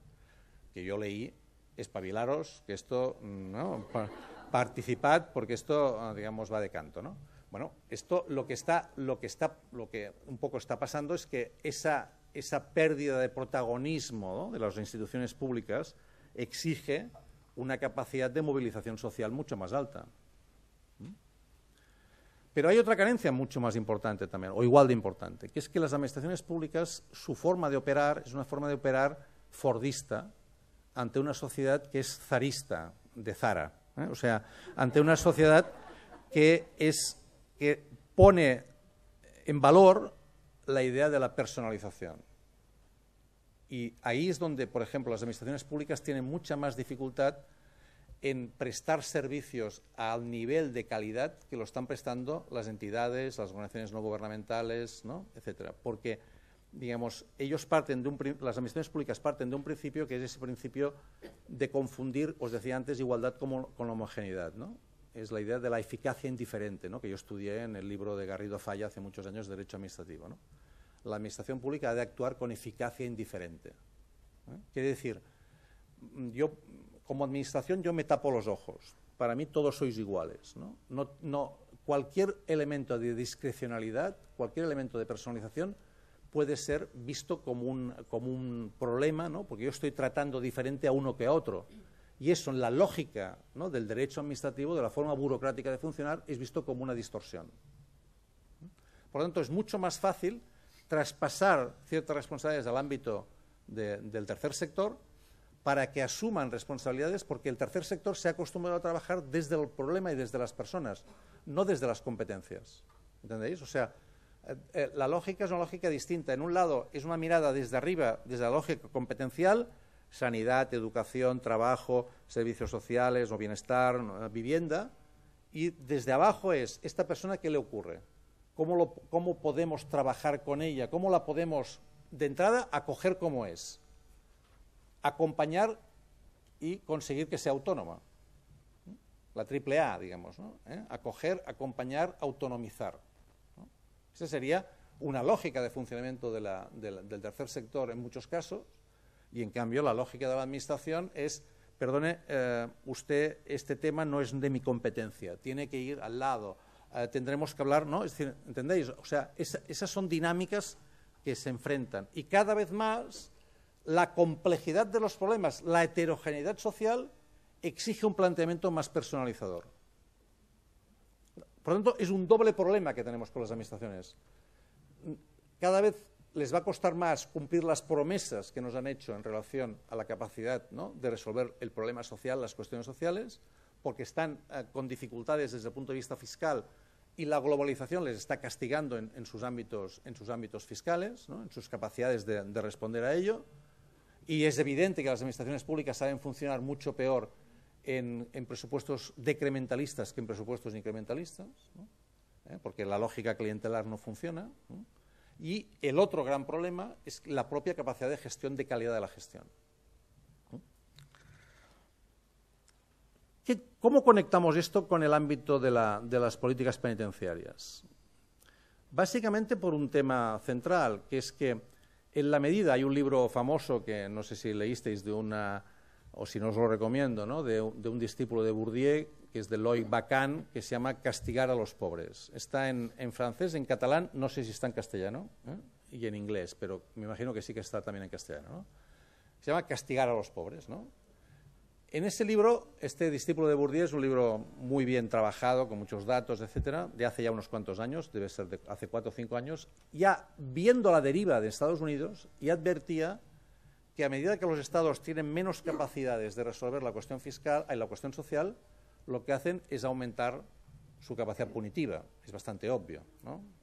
Que yo leí, espabilaros, que esto, mm, ¿no? participad, porque esto, ah, digamos, va de canto. Bueno, esto lo que está, lo que está, lo que un poco está pasando es que esa, pérdida de protagonismo de las instituciones públicas exige una capacidad de movilización social mucho más alta. Pero hay otra carencia mucho más importante también, o igual de importante, que es que las administraciones públicas, su forma de operar es una forma de operar fordista ante una sociedad que es zarista, de Zara. ¿eh? O sea, ante una sociedad que, es, que pone en valor la idea de la personalización. Y ahí es donde, por ejemplo, las administraciones públicas tienen mucha más dificultad en prestar servicios al nivel de calidad que lo están prestando las entidades, las organizaciones no gubernamentales, ¿no? etcétera. Porque, digamos, ellos parten de un, las administraciones públicas parten de un principio que es ese principio de confundir, os decía antes, igualdad con, homogeneidad, Es la idea de la eficacia indiferente, Que yo estudié en el libro de Garrido Falla hace muchos años, Derecho Administrativo, La administración pública ha de actuar con eficacia indiferente. ¿eh? Quiere decir, yo como administración yo me tapo los ojos. Para mí todos sois iguales. ¿no? cualquier elemento de discrecionalidad, cualquier elemento de personalización puede ser visto como un, problema, porque yo estoy tratando diferente a uno que a otro. Y eso, en la lógica del derecho administrativo, de la forma burocrática de funcionar, es visto como una distorsión. Por lo tanto, es mucho más fácil traspasar ciertas responsabilidades al ámbito del tercer sector para que asuman responsabilidades porque el tercer sector se ha acostumbrado a trabajar desde el problema y desde las personas, no desde las competencias. ¿Entendéis? O sea, eh, eh, la lógica es una lógica distinta. En un lado es una mirada desde arriba, desde la lógica competencial, sanidad, educación, trabajo, servicios sociales o bienestar, eh, vivienda, y desde abajo es esta persona que le ocurre, cómo podemos trabajar con ella, cómo la podemos de entrada acoger como es acompañar y conseguir que sea autónoma. La triple A, digamos, ¿no? ¿Eh? acoger, acompañar, autonomizar. Esa sería una lógica de funcionamiento del tercer sector en muchos casos, y en cambio la lógica de la Administración es, perdone, eh, usted, este tema no es de mi competencia, tiene que ir al lado, eh, tendremos que hablar, ¿no? Es decir, ¿entendéis? O sea, esas son dinámicas que se enfrentan. Y cada vez más la complejidad de los problemas, la heterogeneidad social, exige un planteamiento más personalizador. Por lo tanto, es un doble problema que tenemos con las administraciones. Cada vez les va a costar más cumplir las promesas que nos han hecho en relación a la capacidad de resolver el problema social, las cuestiones sociales, porque están eh, con dificultades desde el punto de vista fiscal y la globalización les está castigando en, sus, ámbitos, fiscales, en sus capacidades de responder a ello y es evidente que las administraciones públicas saben funcionar mucho peor en, presupuestos decrementalistas que en presupuestos incrementalistas, ¿Eh? porque la lógica clientelar no funciona. Y el otro gran problema es la propia capacidad de gestión de calidad de la gestión. ¿Cómo conectamos esto con el ámbito de, las políticas penitenciarias? Básicamente por un tema central, que es que en la medida. Hay un libro famoso que no sé si leísteis de una, o si no os lo recomiendo, ¿no? de, de, un discípulo de Bourdieu, que es de Loic Bacan, que se llama Castigar a los pobres. Está en, en francés, en catalán, no sé si está en castellano ¿eh? y en inglés, pero me imagino que sí que está también en castellano. ¿no? Se llama Castigar a los pobres. ¿no? En ese libro, este Discípulo de Bourdieu es un libro muy bien trabajado, con muchos datos, etcétera, de hace ya unos cuantos años, debe ser de hace cuatro o cinco años. Ya viendo la deriva de Estados Unidos, ya advertía que a medida que los estados tienen menos capacidades de resolver la cuestión fiscal y la cuestión social, lo que hacen es aumentar su capacidad punitiva. Es bastante obvio.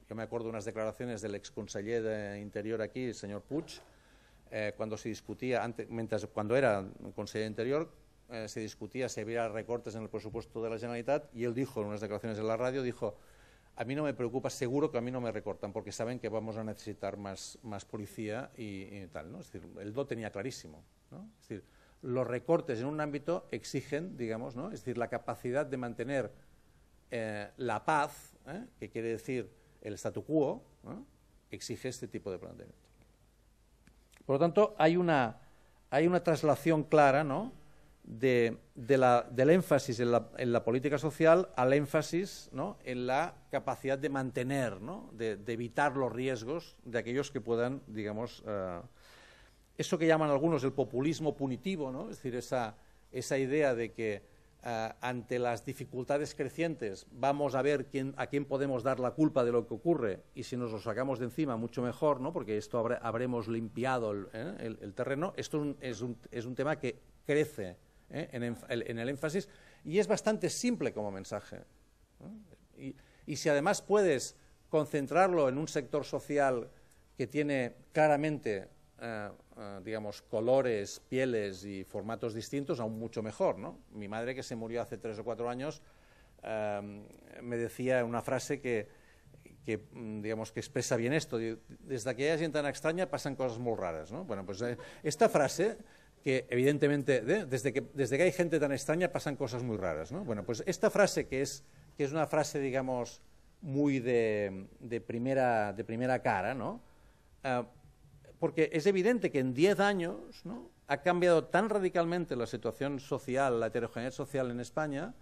Yo me acuerdo de unas declaraciones del ex de Interior aquí, el señor Puig, eh, cuando se discutía, mientras, cuando era conseller de Interior, eh, se discutía si había recortes en el presupuesto de la Generalitat y él dijo en unas declaraciones en la radio, dijo, a mí no me preocupa, seguro que a mí no me recortan porque saben que vamos a necesitar más, policía y, tal, ¿no? Es decir, el do tenía clarísimo, ¿no? Es decir, los recortes en un ámbito exigen, digamos, ¿no? Es decir, la capacidad de mantener eh, la paz, ¿eh? que quiere decir el statu quo, exige este tipo de planteamiento. Por lo tanto, hay una, hay una traslación clara, ¿no? del énfasis en la, política social al énfasis ¿no? en la capacidad de mantener, de, evitar los riesgos de aquellos que puedan, digamos, eh, eso que llaman algunos el populismo punitivo, ¿no? es decir, esa, idea de que eh, ante las dificultades crecientes vamos a ver a quién podemos dar la culpa de lo que ocurre y si nos lo sacamos de encima mucho mejor, ¿no? porque esto habremos limpiado ¿eh? el, terreno. Esto es un tema que crece ¿eh? en, el énfasis, y es bastante simple como mensaje. Y, si además puedes concentrarlo en un sector social que tiene claramente, eh, eh, digamos, colores, pieles y formatos distintos, aún mucho mejor. ¿no? Mi madre, que se murió hace tres o cuatro años, em, me decía una frase que, mm, digamos que expresa bien esto. Desde que aquella gente tan extraña pasan cosas muy raras, ¿no? Bueno, pues esta frase que evidentemente desde que, hay gente tan extraña pasan cosas muy raras. ¿no? Bueno, pues esta frase que es, una frase, digamos, muy de, de primera, de primera cara, ¿no? Ah, porque es evidente que en diez años ¿no? ha cambiado tan radicalmente la situación social, la heterogeneidad social en España,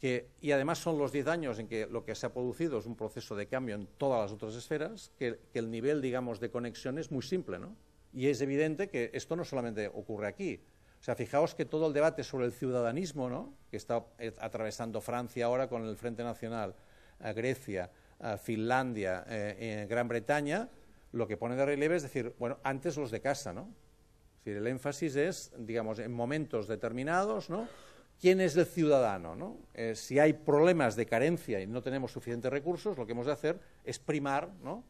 que, y además son los diez años en que lo que se ha producido es un proceso de cambio en todas las otras esferas, que, que el nivel, digamos, de conexión es muy simple, ¿no? Y es evidente que esto no solamente ocurre aquí. O sea, fijaos que todo el debate sobre el ciudadanismo, ¿no? que está eh, atravesando Francia ahora con el Frente Nacional, a Grecia, a Finlandia, eh, Gran Bretaña, lo que pone de relieve es decir, bueno, antes los de casa, ¿no? Es el énfasis es, digamos, en momentos determinados, ¿no? ¿Quién es el ciudadano? ¿no? Eh, si hay problemas de carencia y no tenemos suficientes recursos, lo que hemos de hacer es primar, ¿no?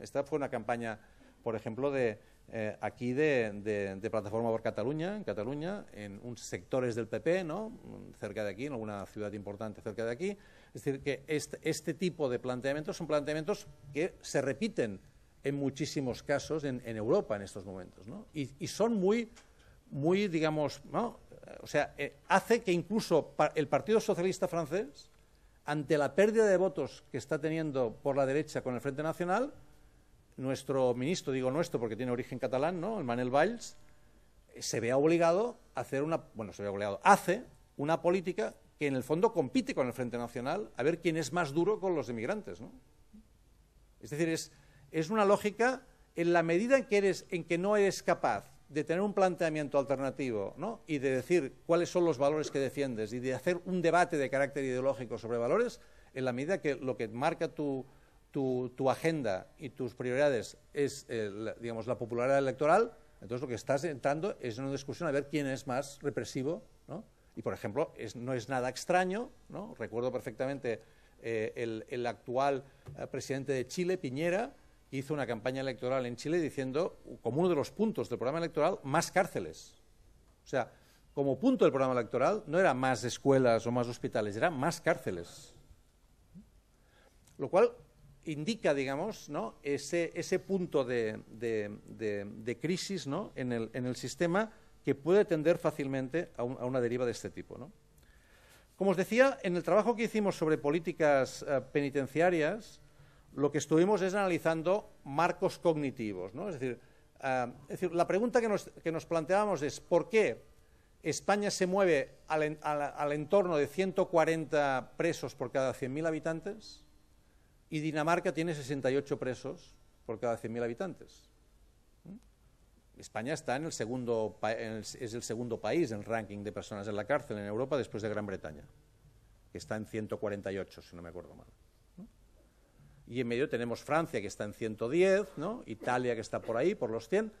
Esta fue una campaña, por ejemplo, de, eh, aquí de, Plataforma por Cataluña, en Cataluña, en unos sectores del PP, ¿no? cerca de aquí, en alguna ciudad importante cerca de aquí. Es decir, que este, este tipo de planteamientos son planteamientos que se repiten en muchísimos casos en, Europa en estos momentos. Y, son muy, muy digamos, o sea, eh, hace que incluso el Partido Socialista francés, ante la pérdida de votos que está teniendo por la derecha con el Frente Nacional, nuestro ministro, digo nuestro porque tiene origen catalán, ¿no? el Manel Valls, eh, se ve obligado a hacer una, bueno, se obligado, hace una política que en el fondo compite con el Frente Nacional a ver quién es más duro con los inmigrantes. Es decir, es, es una lógica en la medida en que, eres, en que no eres capaz de tener un planteamiento alternativo ¿no? y de decir cuáles son los valores que defiendes y de hacer un debate de carácter ideológico sobre valores, en la medida que lo que marca tu, tu, agenda y tus prioridades es eh, digamos, la popularidad electoral, entonces lo que estás entrando es una discusión a ver quién es más represivo. ¿no? Y, por ejemplo, es, no es nada extraño, ¿no? recuerdo perfectamente eh, el, actual eh, presidente de Chile, Piñera, hizo una campaña electoral en Chile diciendo, como uno de los puntos del programa electoral, más cárceles. O sea, como punto del programa electoral no era más escuelas o más hospitales, era más cárceles. Lo cual indica, digamos, ese, punto de, crisis en, el, sistema que puede tender fácilmente a, una deriva de este tipo. Como os decía, en el trabajo que hicimos sobre políticas eh, penitenciarias, lo que estuvimos es analizando marcos cognitivos. Eh, es, decir, la pregunta que nos, planteábamos es ¿por qué España se mueve al, al entorno de 140 presos por cada 100.000 habitantes? y Dinamarca tiene 68 presos por cada 100.000 habitantes. ¿Mm? España está en el segundo es el segundo país en ranking de personas en la cárcel en Europa después de Gran Bretaña, que está en 148 si no me acuerdo mal. Y en medio tenemos Francia que está en 110, Italia que está por ahí por los 100.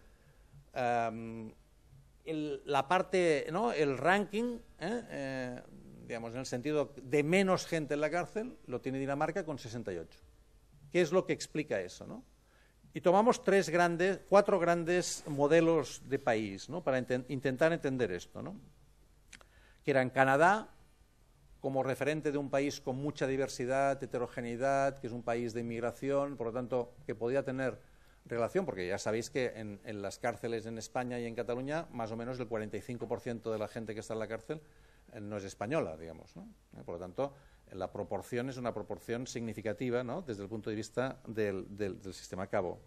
el, la parte, ¿no? el ranking, ¿eh? Eh, digamos, en el sentido de menos gente en la cárcel, lo tiene Dinamarca con 68 qué es lo que explica eso. ¿no? Y tomamos tres grandes, cuatro grandes modelos de país ¿no? para intentar entender esto, ¿no? que eran Canadá como referente de un país con mucha diversidad, heterogeneidad, que es un país de inmigración, por lo tanto, que podía tener relación, porque ya sabéis que en, las cárceles en España y en Cataluña, más o menos el 45% de la gente que está en la cárcel eh, no es española, digamos. ¿no? Eh, por lo tanto, la proporción es una proporción significativa ¿no? desde el punto de vista del, sistema cabo.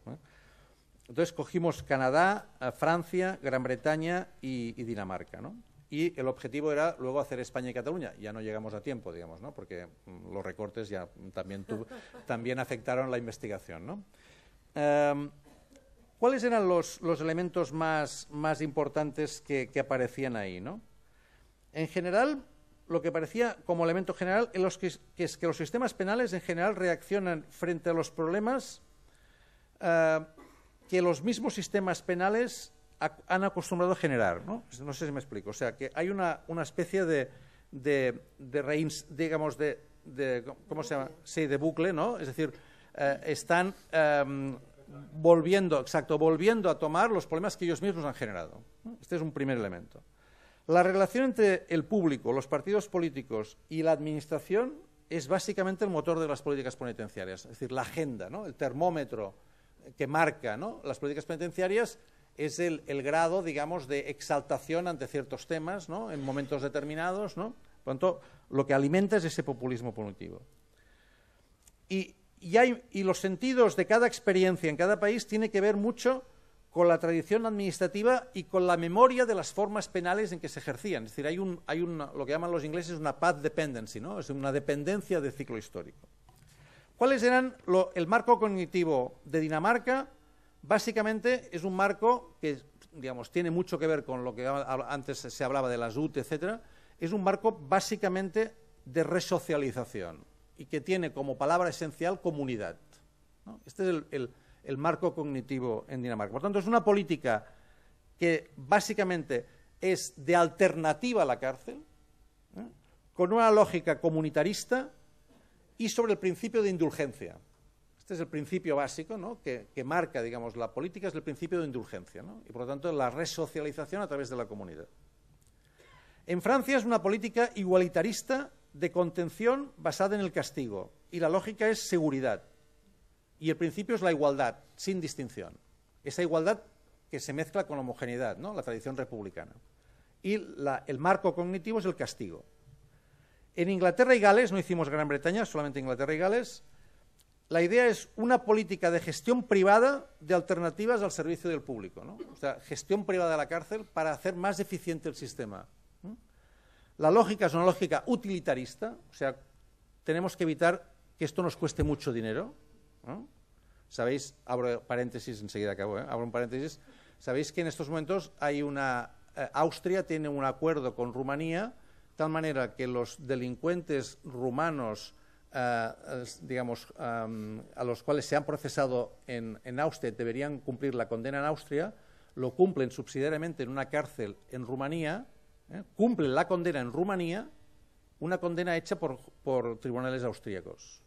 Entonces cogimos Canadá, eh, Francia, Gran Bretaña y, Dinamarca. ¿no? Y el objetivo era luego hacer España y Cataluña. Ya no llegamos a tiempo, digamos, ¿no? porque mm, los recortes también, también afectaron la investigación. ¿no? Em, ¿Cuáles eran los, elementos más, importantes que, que, aparecían ahí? ¿no? En general, lo que parecía como elemento general, en los que, es que los sistemas penales en general reaccionan frente a los problemas eh, que los mismos sistemas penales han acostumbrado a generar. ¿no? sé si me explico. O sea, que hay una, especie de, de, reins, digamos, de, ¿cómo se llama? Sí, de bucle, ¿no? Es decir, eh, están em, volviendo, exacto, volviendo a tomar los problemas que ellos mismos han generado. Este es un primer elemento. La relación entre el público, los partidos políticos y la administración es básicamente el motor de las políticas penitenciarias, es decir, la agenda, ¿no? el termómetro que marca las políticas penitenciarias es el, grado, digamos, de exaltación ante ciertos temas ¿no? en momentos determinados. ¿no? Por lo tanto, lo que alimenta es ese populismo punitivo. Y, y los sentidos de cada experiencia en cada país tiene que ver mucho con la tradición administrativa y con la memoria de las formas penales en que se ejercían. Es decir, hay, lo que llaman los ingleses una path dependency, ¿no? es una dependencia de ciclo histórico. ¿Cuáles eran el marco cognitivo de Dinamarca? Básicamente es un marco que digamos, tiene mucho que ver con lo que antes se hablaba de las UT, etc. Es un marco básicamente de resocialización y que tiene como palabra esencial comunidad. Este es el el marco cognitivo en Dinamarca. Por tanto, es una política que básicamente es de alternativa a la cárcel, ¿eh? con una lógica comunitarista y sobre el principio de indulgencia. Este es el principio básico que, marca, digamos, la política, es el principio de indulgencia, y por lo tanto la resocialización a través de la comunidad. En Francia es una política igualitarista de contención basada en el castigo, y la lógica es seguridad. Y el principio es la igualdad, sin distinción. Esa igualdad que se mezcla con la homogeneidad, ¿no? la tradición republicana. Y el marco cognitivo es el castigo. En Inglaterra y Gales, no hicimos Gran Bretaña, solamente Inglaterra y Gales, la idea es una política de gestión privada de alternativas al servicio del público. ¿no? O sea, gestión privada de la cárcel para hacer más eficiente el sistema. La lógica es una lógica utilitarista, o sea, tenemos que evitar que esto nos cueste mucho dinero, Sabéis, abro paréntesis, enseguida acabo, ¿eh? abro un paréntesis. Sabéis que en estos momentos hay una. Eh, Austria tiene un acuerdo con Rumanía, tal manera que los delincuentes rumanos, eh, digamos, a los cuales se han procesado en, en Austria, deberían cumplir la condena en Austria, lo cumplen subsidiariamente en una cárcel en Rumanía, cumplen la condena en Rumanía, una condena hecha por, por tribunales austríacos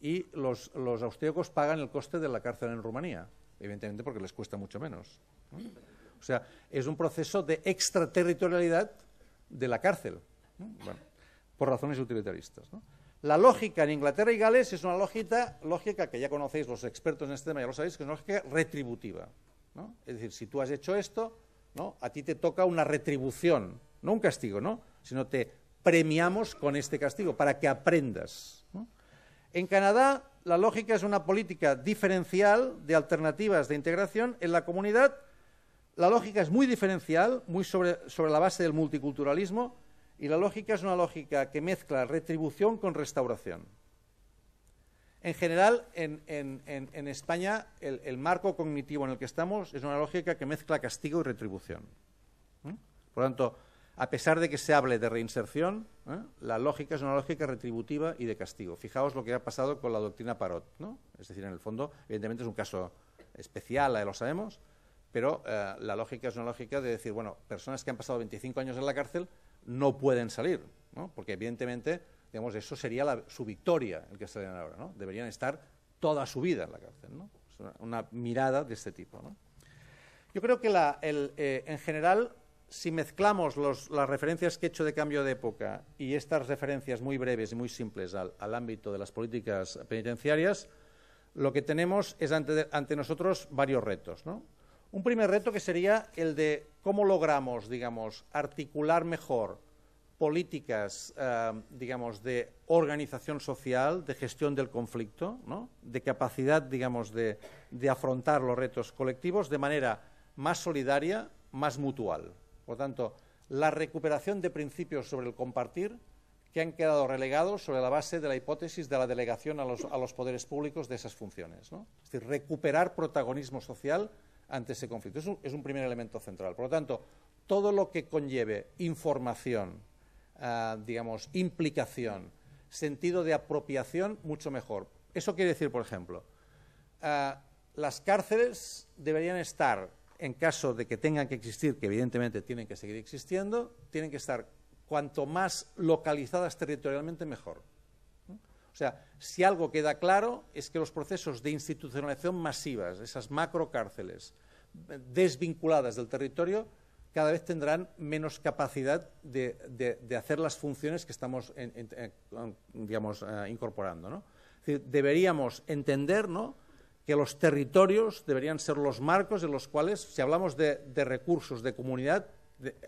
y los, los austríacos pagan el coste de la cárcel en Rumanía, evidentemente porque les cuesta mucho menos. O sea, es un proceso de extraterritorialidad de la cárcel, por razones utilitaristas. La lógica en Inglaterra y Gales es una lógica, lógica que ya conocéis los expertos en este tema, ya lo sabéis, que es una lógica retributiva. ¿no? Es decir, si tú has hecho esto, a ti te toca una retribución, no un castigo, ¿no? sino te premiamos con este castigo para que aprendas. En Canadá, la lógica es una política diferencial de alternativas de integración. En la comunidad, la lógica es muy diferencial, muy sobre, la base del multiculturalismo, y la lógica es una lógica que mezcla retribución con restauración. En general, en, España, el, marco cognitivo en el que estamos es una lógica que mezcla castigo y retribución. Por tanto, a pesar de que se hable de reinserción, ¿eh? la lógica es una lógica retributiva y de castigo. Fijaos lo que ha pasado con la doctrina Parot, ¿no? Es decir, en el fondo, evidentemente es un caso especial, eh, lo sabemos, pero eh, la lógica es una lógica de decir, bueno, personas que han pasado 25 años en la cárcel no pueden salir, ¿no? Porque evidentemente, digamos, eso sería su victoria, el que estarían ahora, ¿no? Deberían estar toda su vida en la cárcel, ¿no? Es una, mirada de este tipo, Yo creo que en general si mezclamos las referencias que he hecho de cambio de época y estas referencias muy breves y muy simples al, ámbito de las políticas penitenciarias, lo que tenemos es ante, nosotros varios retos. Un primer reto que sería el de cómo logramos, articular mejor políticas, eh, de organización social, de gestión del conflicto, de capacidad, de afrontar los retos colectivos de manera más solidaria, más mutual. Por tanto, la recuperación de principios sobre el compartir que han quedado relegados sobre la base de la hipótesis de la delegación a los, poderes públicos de esas funciones. Es decir, recuperar protagonismo social ante ese conflicto. Es un, primer elemento central. Por lo tanto, todo lo que conlleve información, ah, digamos, implicación, sentido de apropiación, mucho mejor. Eso quiere decir, por ejemplo, ah, las cárceles deberían estar en caso de que tengan que existir, que evidentemente tienen que seguir existiendo, tienen que estar cuanto más localizadas territorialmente mejor. O sea, si algo queda claro es que los procesos de institucionalización masivas, esas macrocárceles desvinculadas del territorio, cada vez tendrán menos capacidad de, hacer las funciones que estamos digamos, eh, incorporando. Es decir, deberíamos entender ¿no? que los territorios deberían ser los marcos en los cuales, si hablamos de, recursos, de comunidad,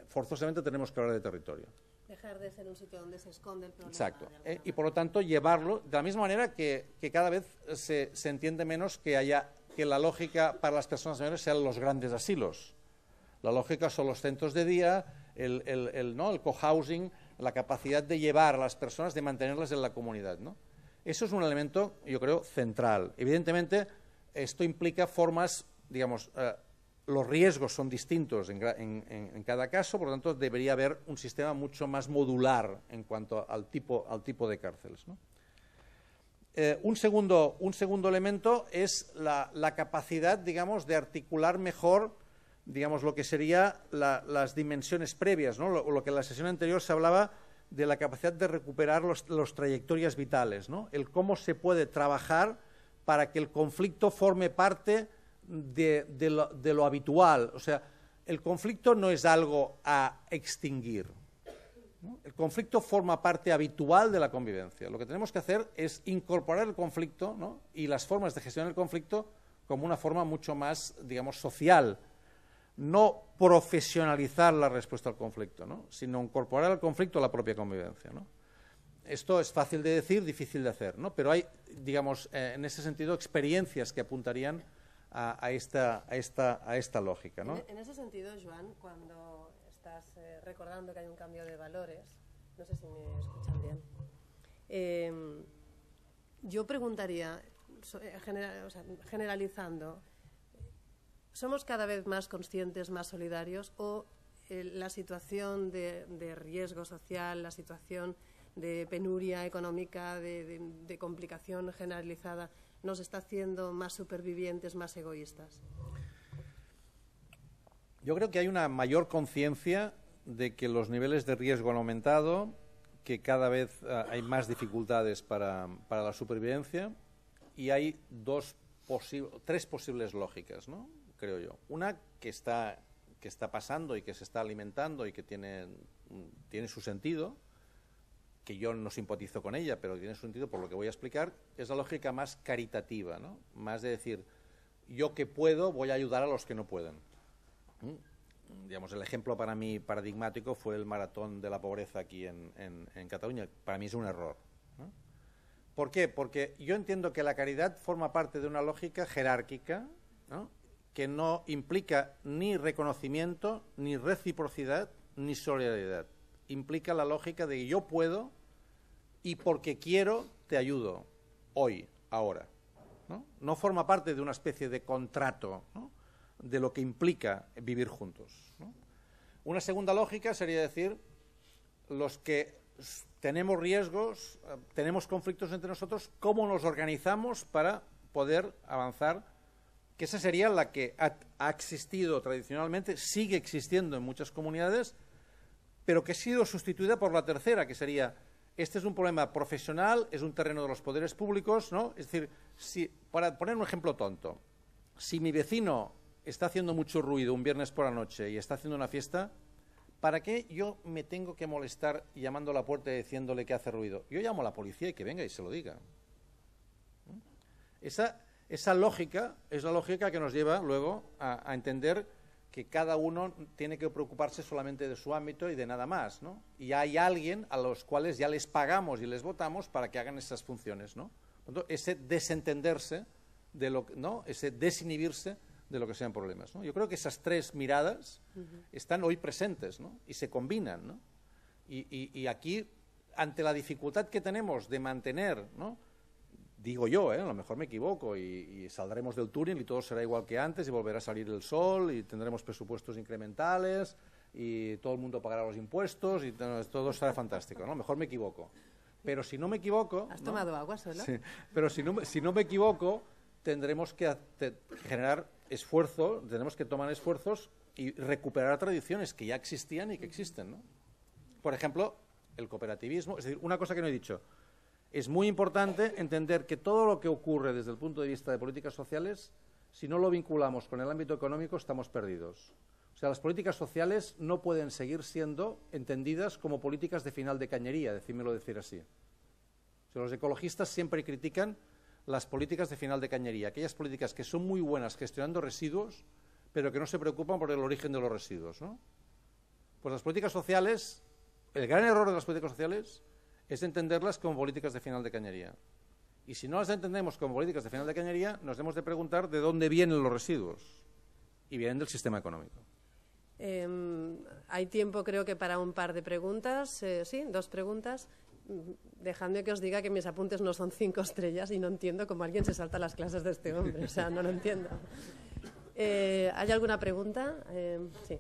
forzosamente tenemos que hablar de territorio. Dejar de ser un sitio donde se esconde el problema. Exacto. Eh, y por lo tanto, llevarlo de la misma manera que, cada vez se, entiende menos que, haya, que la lógica para las personas mayores sean los grandes asilos. La lógica son los centros de día, el, el, el ¿no? el cohousing, la capacidad de llevar a las personas, de mantenerlas en la comunidad. Eso es un elemento, yo creo, central. Evidentemente, esto implica formas, digamos, eh, los riesgos son distintos en, cada caso, por lo tanto debería haber un sistema mucho más modular en cuanto al tipo, al tipo de cárceles. Eh, un, segundo, elemento es la, capacidad, digamos, de articular mejor, digamos, lo que serían las dimensiones previas, ¿no? Lo, que en la sesión anterior se hablaba de la capacidad de recuperar las trayectorias vitales, ¿no? El cómo se puede trabajar para que el conflicto forme parte de, lo, habitual. O sea, el conflicto no es algo a extinguir. El conflicto forma parte habitual de la convivencia. Lo que tenemos que hacer es incorporar el conflicto y las formas de gestionar el conflicto como una forma mucho más, digamos, social. No profesionalizar la respuesta al conflicto, sino incorporar al conflicto a la propia convivencia esto es fácil de decir, difícil de hacer, ¿no? Pero hay, digamos, eh, en ese sentido, experiencias que apuntarían a, esta, lógica, ¿no? En, ese sentido, Joan, cuando estás eh, recordando que hay un cambio de valores, no sé si me escuchan bien, em, yo preguntaría, eh, generalizando, ¿somos cada vez más conscientes, más solidarios o la situación de riesgo social, la situación de penuria económica, de, complicación generalizada, nos está haciendo más supervivientes, más egoístas? Yo creo que hay una mayor conciencia de que los niveles de riesgo han aumentado, que cada vez ah, hay más dificultades para, la supervivencia y hay dos tres posibles lógicas, ¿no? creo yo. Una que está, que está pasando y que se está alimentando y que tiene su sentido, que yo no simpatizo con ella, pero tiene sentido por lo que voy a explicar, es la lógica más caritativa, ¿no? más de decir, yo que puedo voy a ayudar a los que no pueden. ¿Mm? Digamos, el ejemplo para mí paradigmático fue el maratón de la pobreza aquí en, en, en Cataluña. Para mí es un error. ¿Por qué? Porque yo entiendo que la caridad forma parte de una lógica jerárquica que no implica ni reconocimiento, ni reciprocidad, ni solidaridad. Implica la lógica de yo puedo y porque quiero te ayudo hoy, ahora. ¿no? forma parte de una especie de contrato de lo que implica vivir juntos. Una segunda lógica sería decir, los que tenemos riesgos, eh, tenemos conflictos entre nosotros, ¿cómo nos organizamos para poder avanzar? Que esa sería la que ha, existido tradicionalmente, sigue existiendo en muchas comunidades, pero que ha sido sustituida por la tercera, que sería este es un problema profesional, es un terreno de los poderes públicos, ¿no? Es decir, para poner un ejemplo tonto, si mi vecino está haciendo mucho ruido un viernes por la noche y está haciendo una fiesta, ¿para qué yo me tengo que molestar llamando a la puerta y diciéndole que hace ruido? Yo llamo a la policía y que venga y se lo diga. ¿Mm? Esa, lógica es la lógica que nos lleva luego a entender que cada uno tiene que preocuparse solamente de su ámbito y de nada más, ¿no? Y hay alguien a los cuales ya les pagamos y les votamos para que hagan esas funciones, ¿no? ese desentenderse de lo, ¿no? Ese desinhibirse de lo que sean problemas, ¿no? Yo creo que esas tres miradas están hoy presentes, ¿no? Y se combinan, ¿no? Y, y, aquí, ante la dificultad que tenemos de mantener, ¿no? digo yo, ¿eh? a lo mejor me equivoco, y, saldremos del túnel y todo será igual que antes y volverá a salir el sol y tendremos presupuestos incrementales y todo el mundo pagará los impuestos y todo será fantástico, A lo mejor me equivoco. Pero si no me equivoco... ¿Has tomado agua solo? Sí. Pero si no, me equivoco, tendremos que generar esfuerzo, tenemos que tomar esfuerzos y recuperar tradiciones que ya existían y que existen, Por ejemplo, el cooperativismo. Es decir, una cosa que no he dicho es muy importante entender que todo lo que ocurre desde el punto de vista de políticas sociales, si no lo vinculamos con el ámbito económico, estamos perdidos. O sea, las políticas sociales no pueden seguir siendo entendidas como políticas de final de cañería, decímelo decir así. los ecologistas siempre critican las políticas de final de cañería, aquellas políticas que son muy buenas gestionando residuos, pero que no se preocupan por el origen de los residuos. Pues las políticas sociales, el gran error de las políticas sociales es entenderlas como políticas de final de cañería. Y si no las entendemos como políticas de final de cañería, nos hemos de preguntar de dónde vienen los residuos. Y vienen del sistema económico. Em, hay tiempo, creo que, para un par de preguntas. Eh, sí, dos preguntas. Dejadme que os diga que mis apuntes no son cinco estrellas y no entiendo cómo alguien se salta las clases de este hombre. O sea, no lo entiendo. Eh, ¿Hay alguna pregunta? Eh, sí.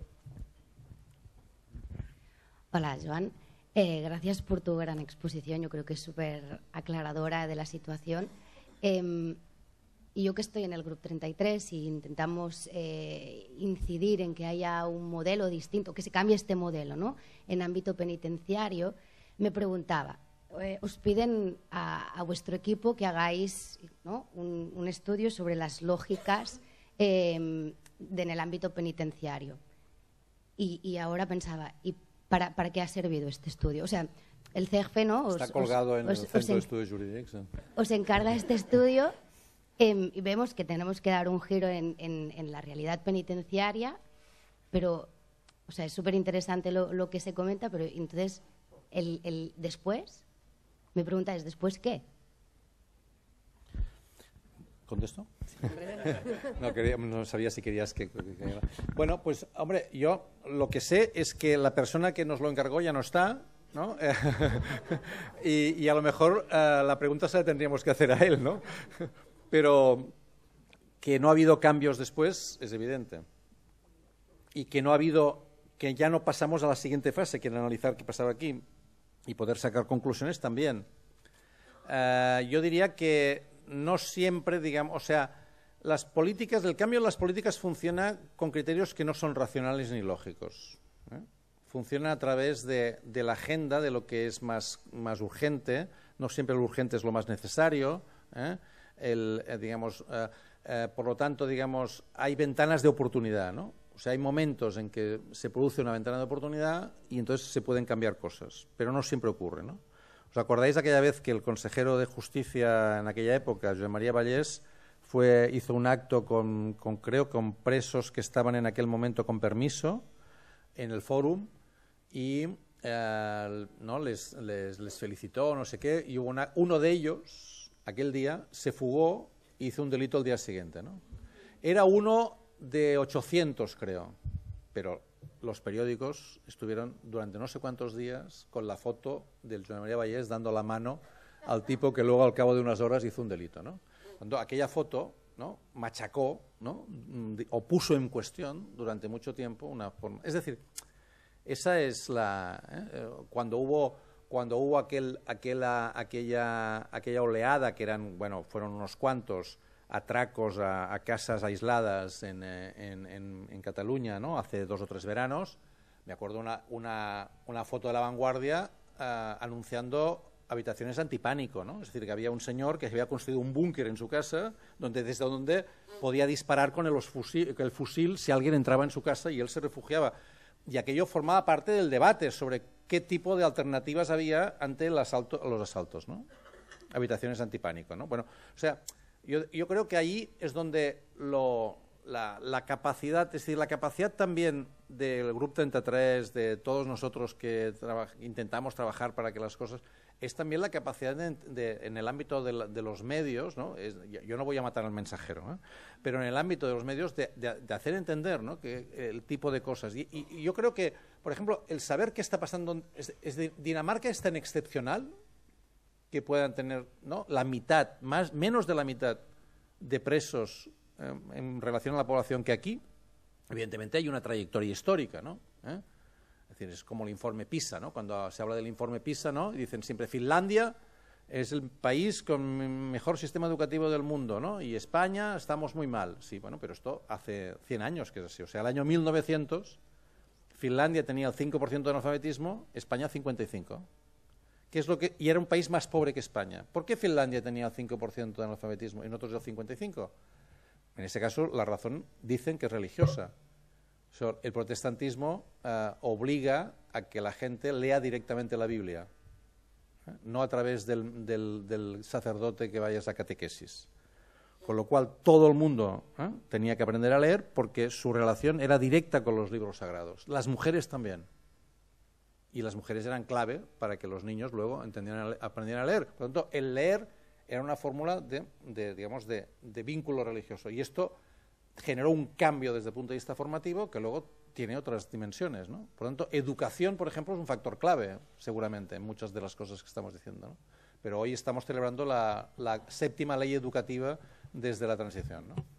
Hola, Joan. Eh, gracias por tu gran exposición, yo creo que es súper aclaradora de la situación. Em, y yo que estoy en el Grupo 33 y intentamos eh, incidir en que haya un modelo distinto, que se cambie este modelo ¿no? en ámbito penitenciario, me preguntaba, eh, os piden a, vuestro equipo que hagáis un, estudio sobre las lógicas em, en el ámbito penitenciario. Y, ahora pensaba, ¿y para, para qué ha servido este estudio. O sea, el CEGFE, ¿no? Os, Está colgado en el Centro de Estudios Jurídicos. Os encarga este estudio em, y vemos que tenemos que dar un giro en, la realidad penitenciaria, pero, o sea, es súper interesante lo, que se comenta, pero entonces, el, el después, mi pregunta es, ¿después qué? ¿Contesto? no, sabía si querías que, Bueno, pues, hombre, yo lo que sé es que la persona que nos lo encargó ya no está, ¿no? y, a lo mejor eh, la pregunta se la tendríamos que hacer a él, ¿no? Pero que no ha habido cambios después es evidente. Y que no ha habido, que ya no pasamos a la siguiente fase, que era analizar qué pasaba aquí y poder sacar conclusiones también. Eh, yo diría que no siempre, digamos, o sea, las políticas, el cambio de las políticas funciona con criterios que no son racionales ni lógicos. ¿eh? Funciona a través de, la agenda, de lo que es más, urgente. No siempre lo urgente es lo más necesario. ¿eh? El, eh, digamos, por lo tanto, digamos, hay ventanas de oportunidad, ¿no? O sea, hay momentos en que se produce una ventana de oportunidad y entonces se pueden cambiar cosas, pero no siempre ocurre, ¿no? ¿Os acordáis aquella vez que el consejero de Justicia en aquella época, José María Vallés, hizo un acto con, con presos que estaban en aquel momento con permiso en el fórum y eh, ¿no? Les, felicitó, no sé qué, y uno de ellos, aquel día, se fugó e hizo un delito el día siguiente. ¿no? Era uno de 800, creo, pero los periódicos estuvieron durante no sé cuántos días con la foto del José María Vallés dando la mano al tipo que luego al cabo de unas horas hizo un delito, ¿no? Cuando aquella foto, ¿no? machacó, ¿no? Mm, o puso en cuestión durante mucho tiempo una forma, es decir, esa es la ¿eh? Eh, cuando hubo cuando hubo aquel aquella aquella aquella oleada que eran, bueno, fueron unos cuantos atracos a, a casas aisladas en, eh, en, en, en, Cataluña ¿no? hace dos o tres veranos. Me acuerdo una, una, una foto de la vanguardia uh, anunciando habitaciones antipánico, ¿no? Es decir, que había un señor que había construido un búnker en su casa donde, desde donde podía disparar con el fusil, el fusil si alguien entraba en su casa y él se refugiaba. Y aquello formaba parte del debate sobre qué tipo de alternativas había ante el asalto, los asaltos, ¿no? Habitaciones antipánico, ¿no? Bueno, o sea, Yo, creo que ahí es donde la, capacidad, es decir, la capacidad también del Grupo 33, de todos nosotros que intentamos trabajar para que las cosas, es también la capacidad en el ámbito de, los medios, yo no voy a matar al mensajero, ¿eh? pero en el ámbito de los medios de, hacer entender ¿no? que, el tipo de cosas. Y, yo creo que, por ejemplo, el saber qué está pasando, Dinamarca es tan excepcional que puedan tener ¿no? la mitad, más, menos de la mitad de presos eh, en relación a la población que aquí, evidentemente hay una trayectoria histórica, ¿no? ¿Eh? Es como el informe PISA, ¿no? Cuando se habla del informe PISA, ¿no? dicen siempre Finlandia es el país con mejor sistema educativo del mundo, Y España estamos muy mal. Sí, bueno, pero esto hace 100 años que es así. O sea, el año 1900 Finlandia tenía el 5% de analfabetismo, España 55% y era un país más pobre que España. ¿Por qué Finlandia tenía el 5% de analfabetismo y nosotros el 55%? En este caso, la razón dicen que es religiosa. el protestantismo eh, obliga a que la gente lea directamente la Biblia, ¿eh? no a través del, sacerdote que vayas a catequesis. Con lo cual, todo el mundo ¿eh? tenía que aprender a leer porque su relación era directa con los libros sagrados. Las mujeres también y las mujeres eran clave para que los niños luego aprendieran a leer. Por lo tanto, el leer era una fórmula de, digamos, de, vínculo religioso. Y esto generó un cambio desde el punto de vista formativo que luego tiene otras dimensiones. Por lo tanto, educación, por ejemplo, es un factor clave, seguramente, en muchas de las cosas que estamos diciendo. Pero hoy estamos celebrando la, séptima ley educativa desde la transición.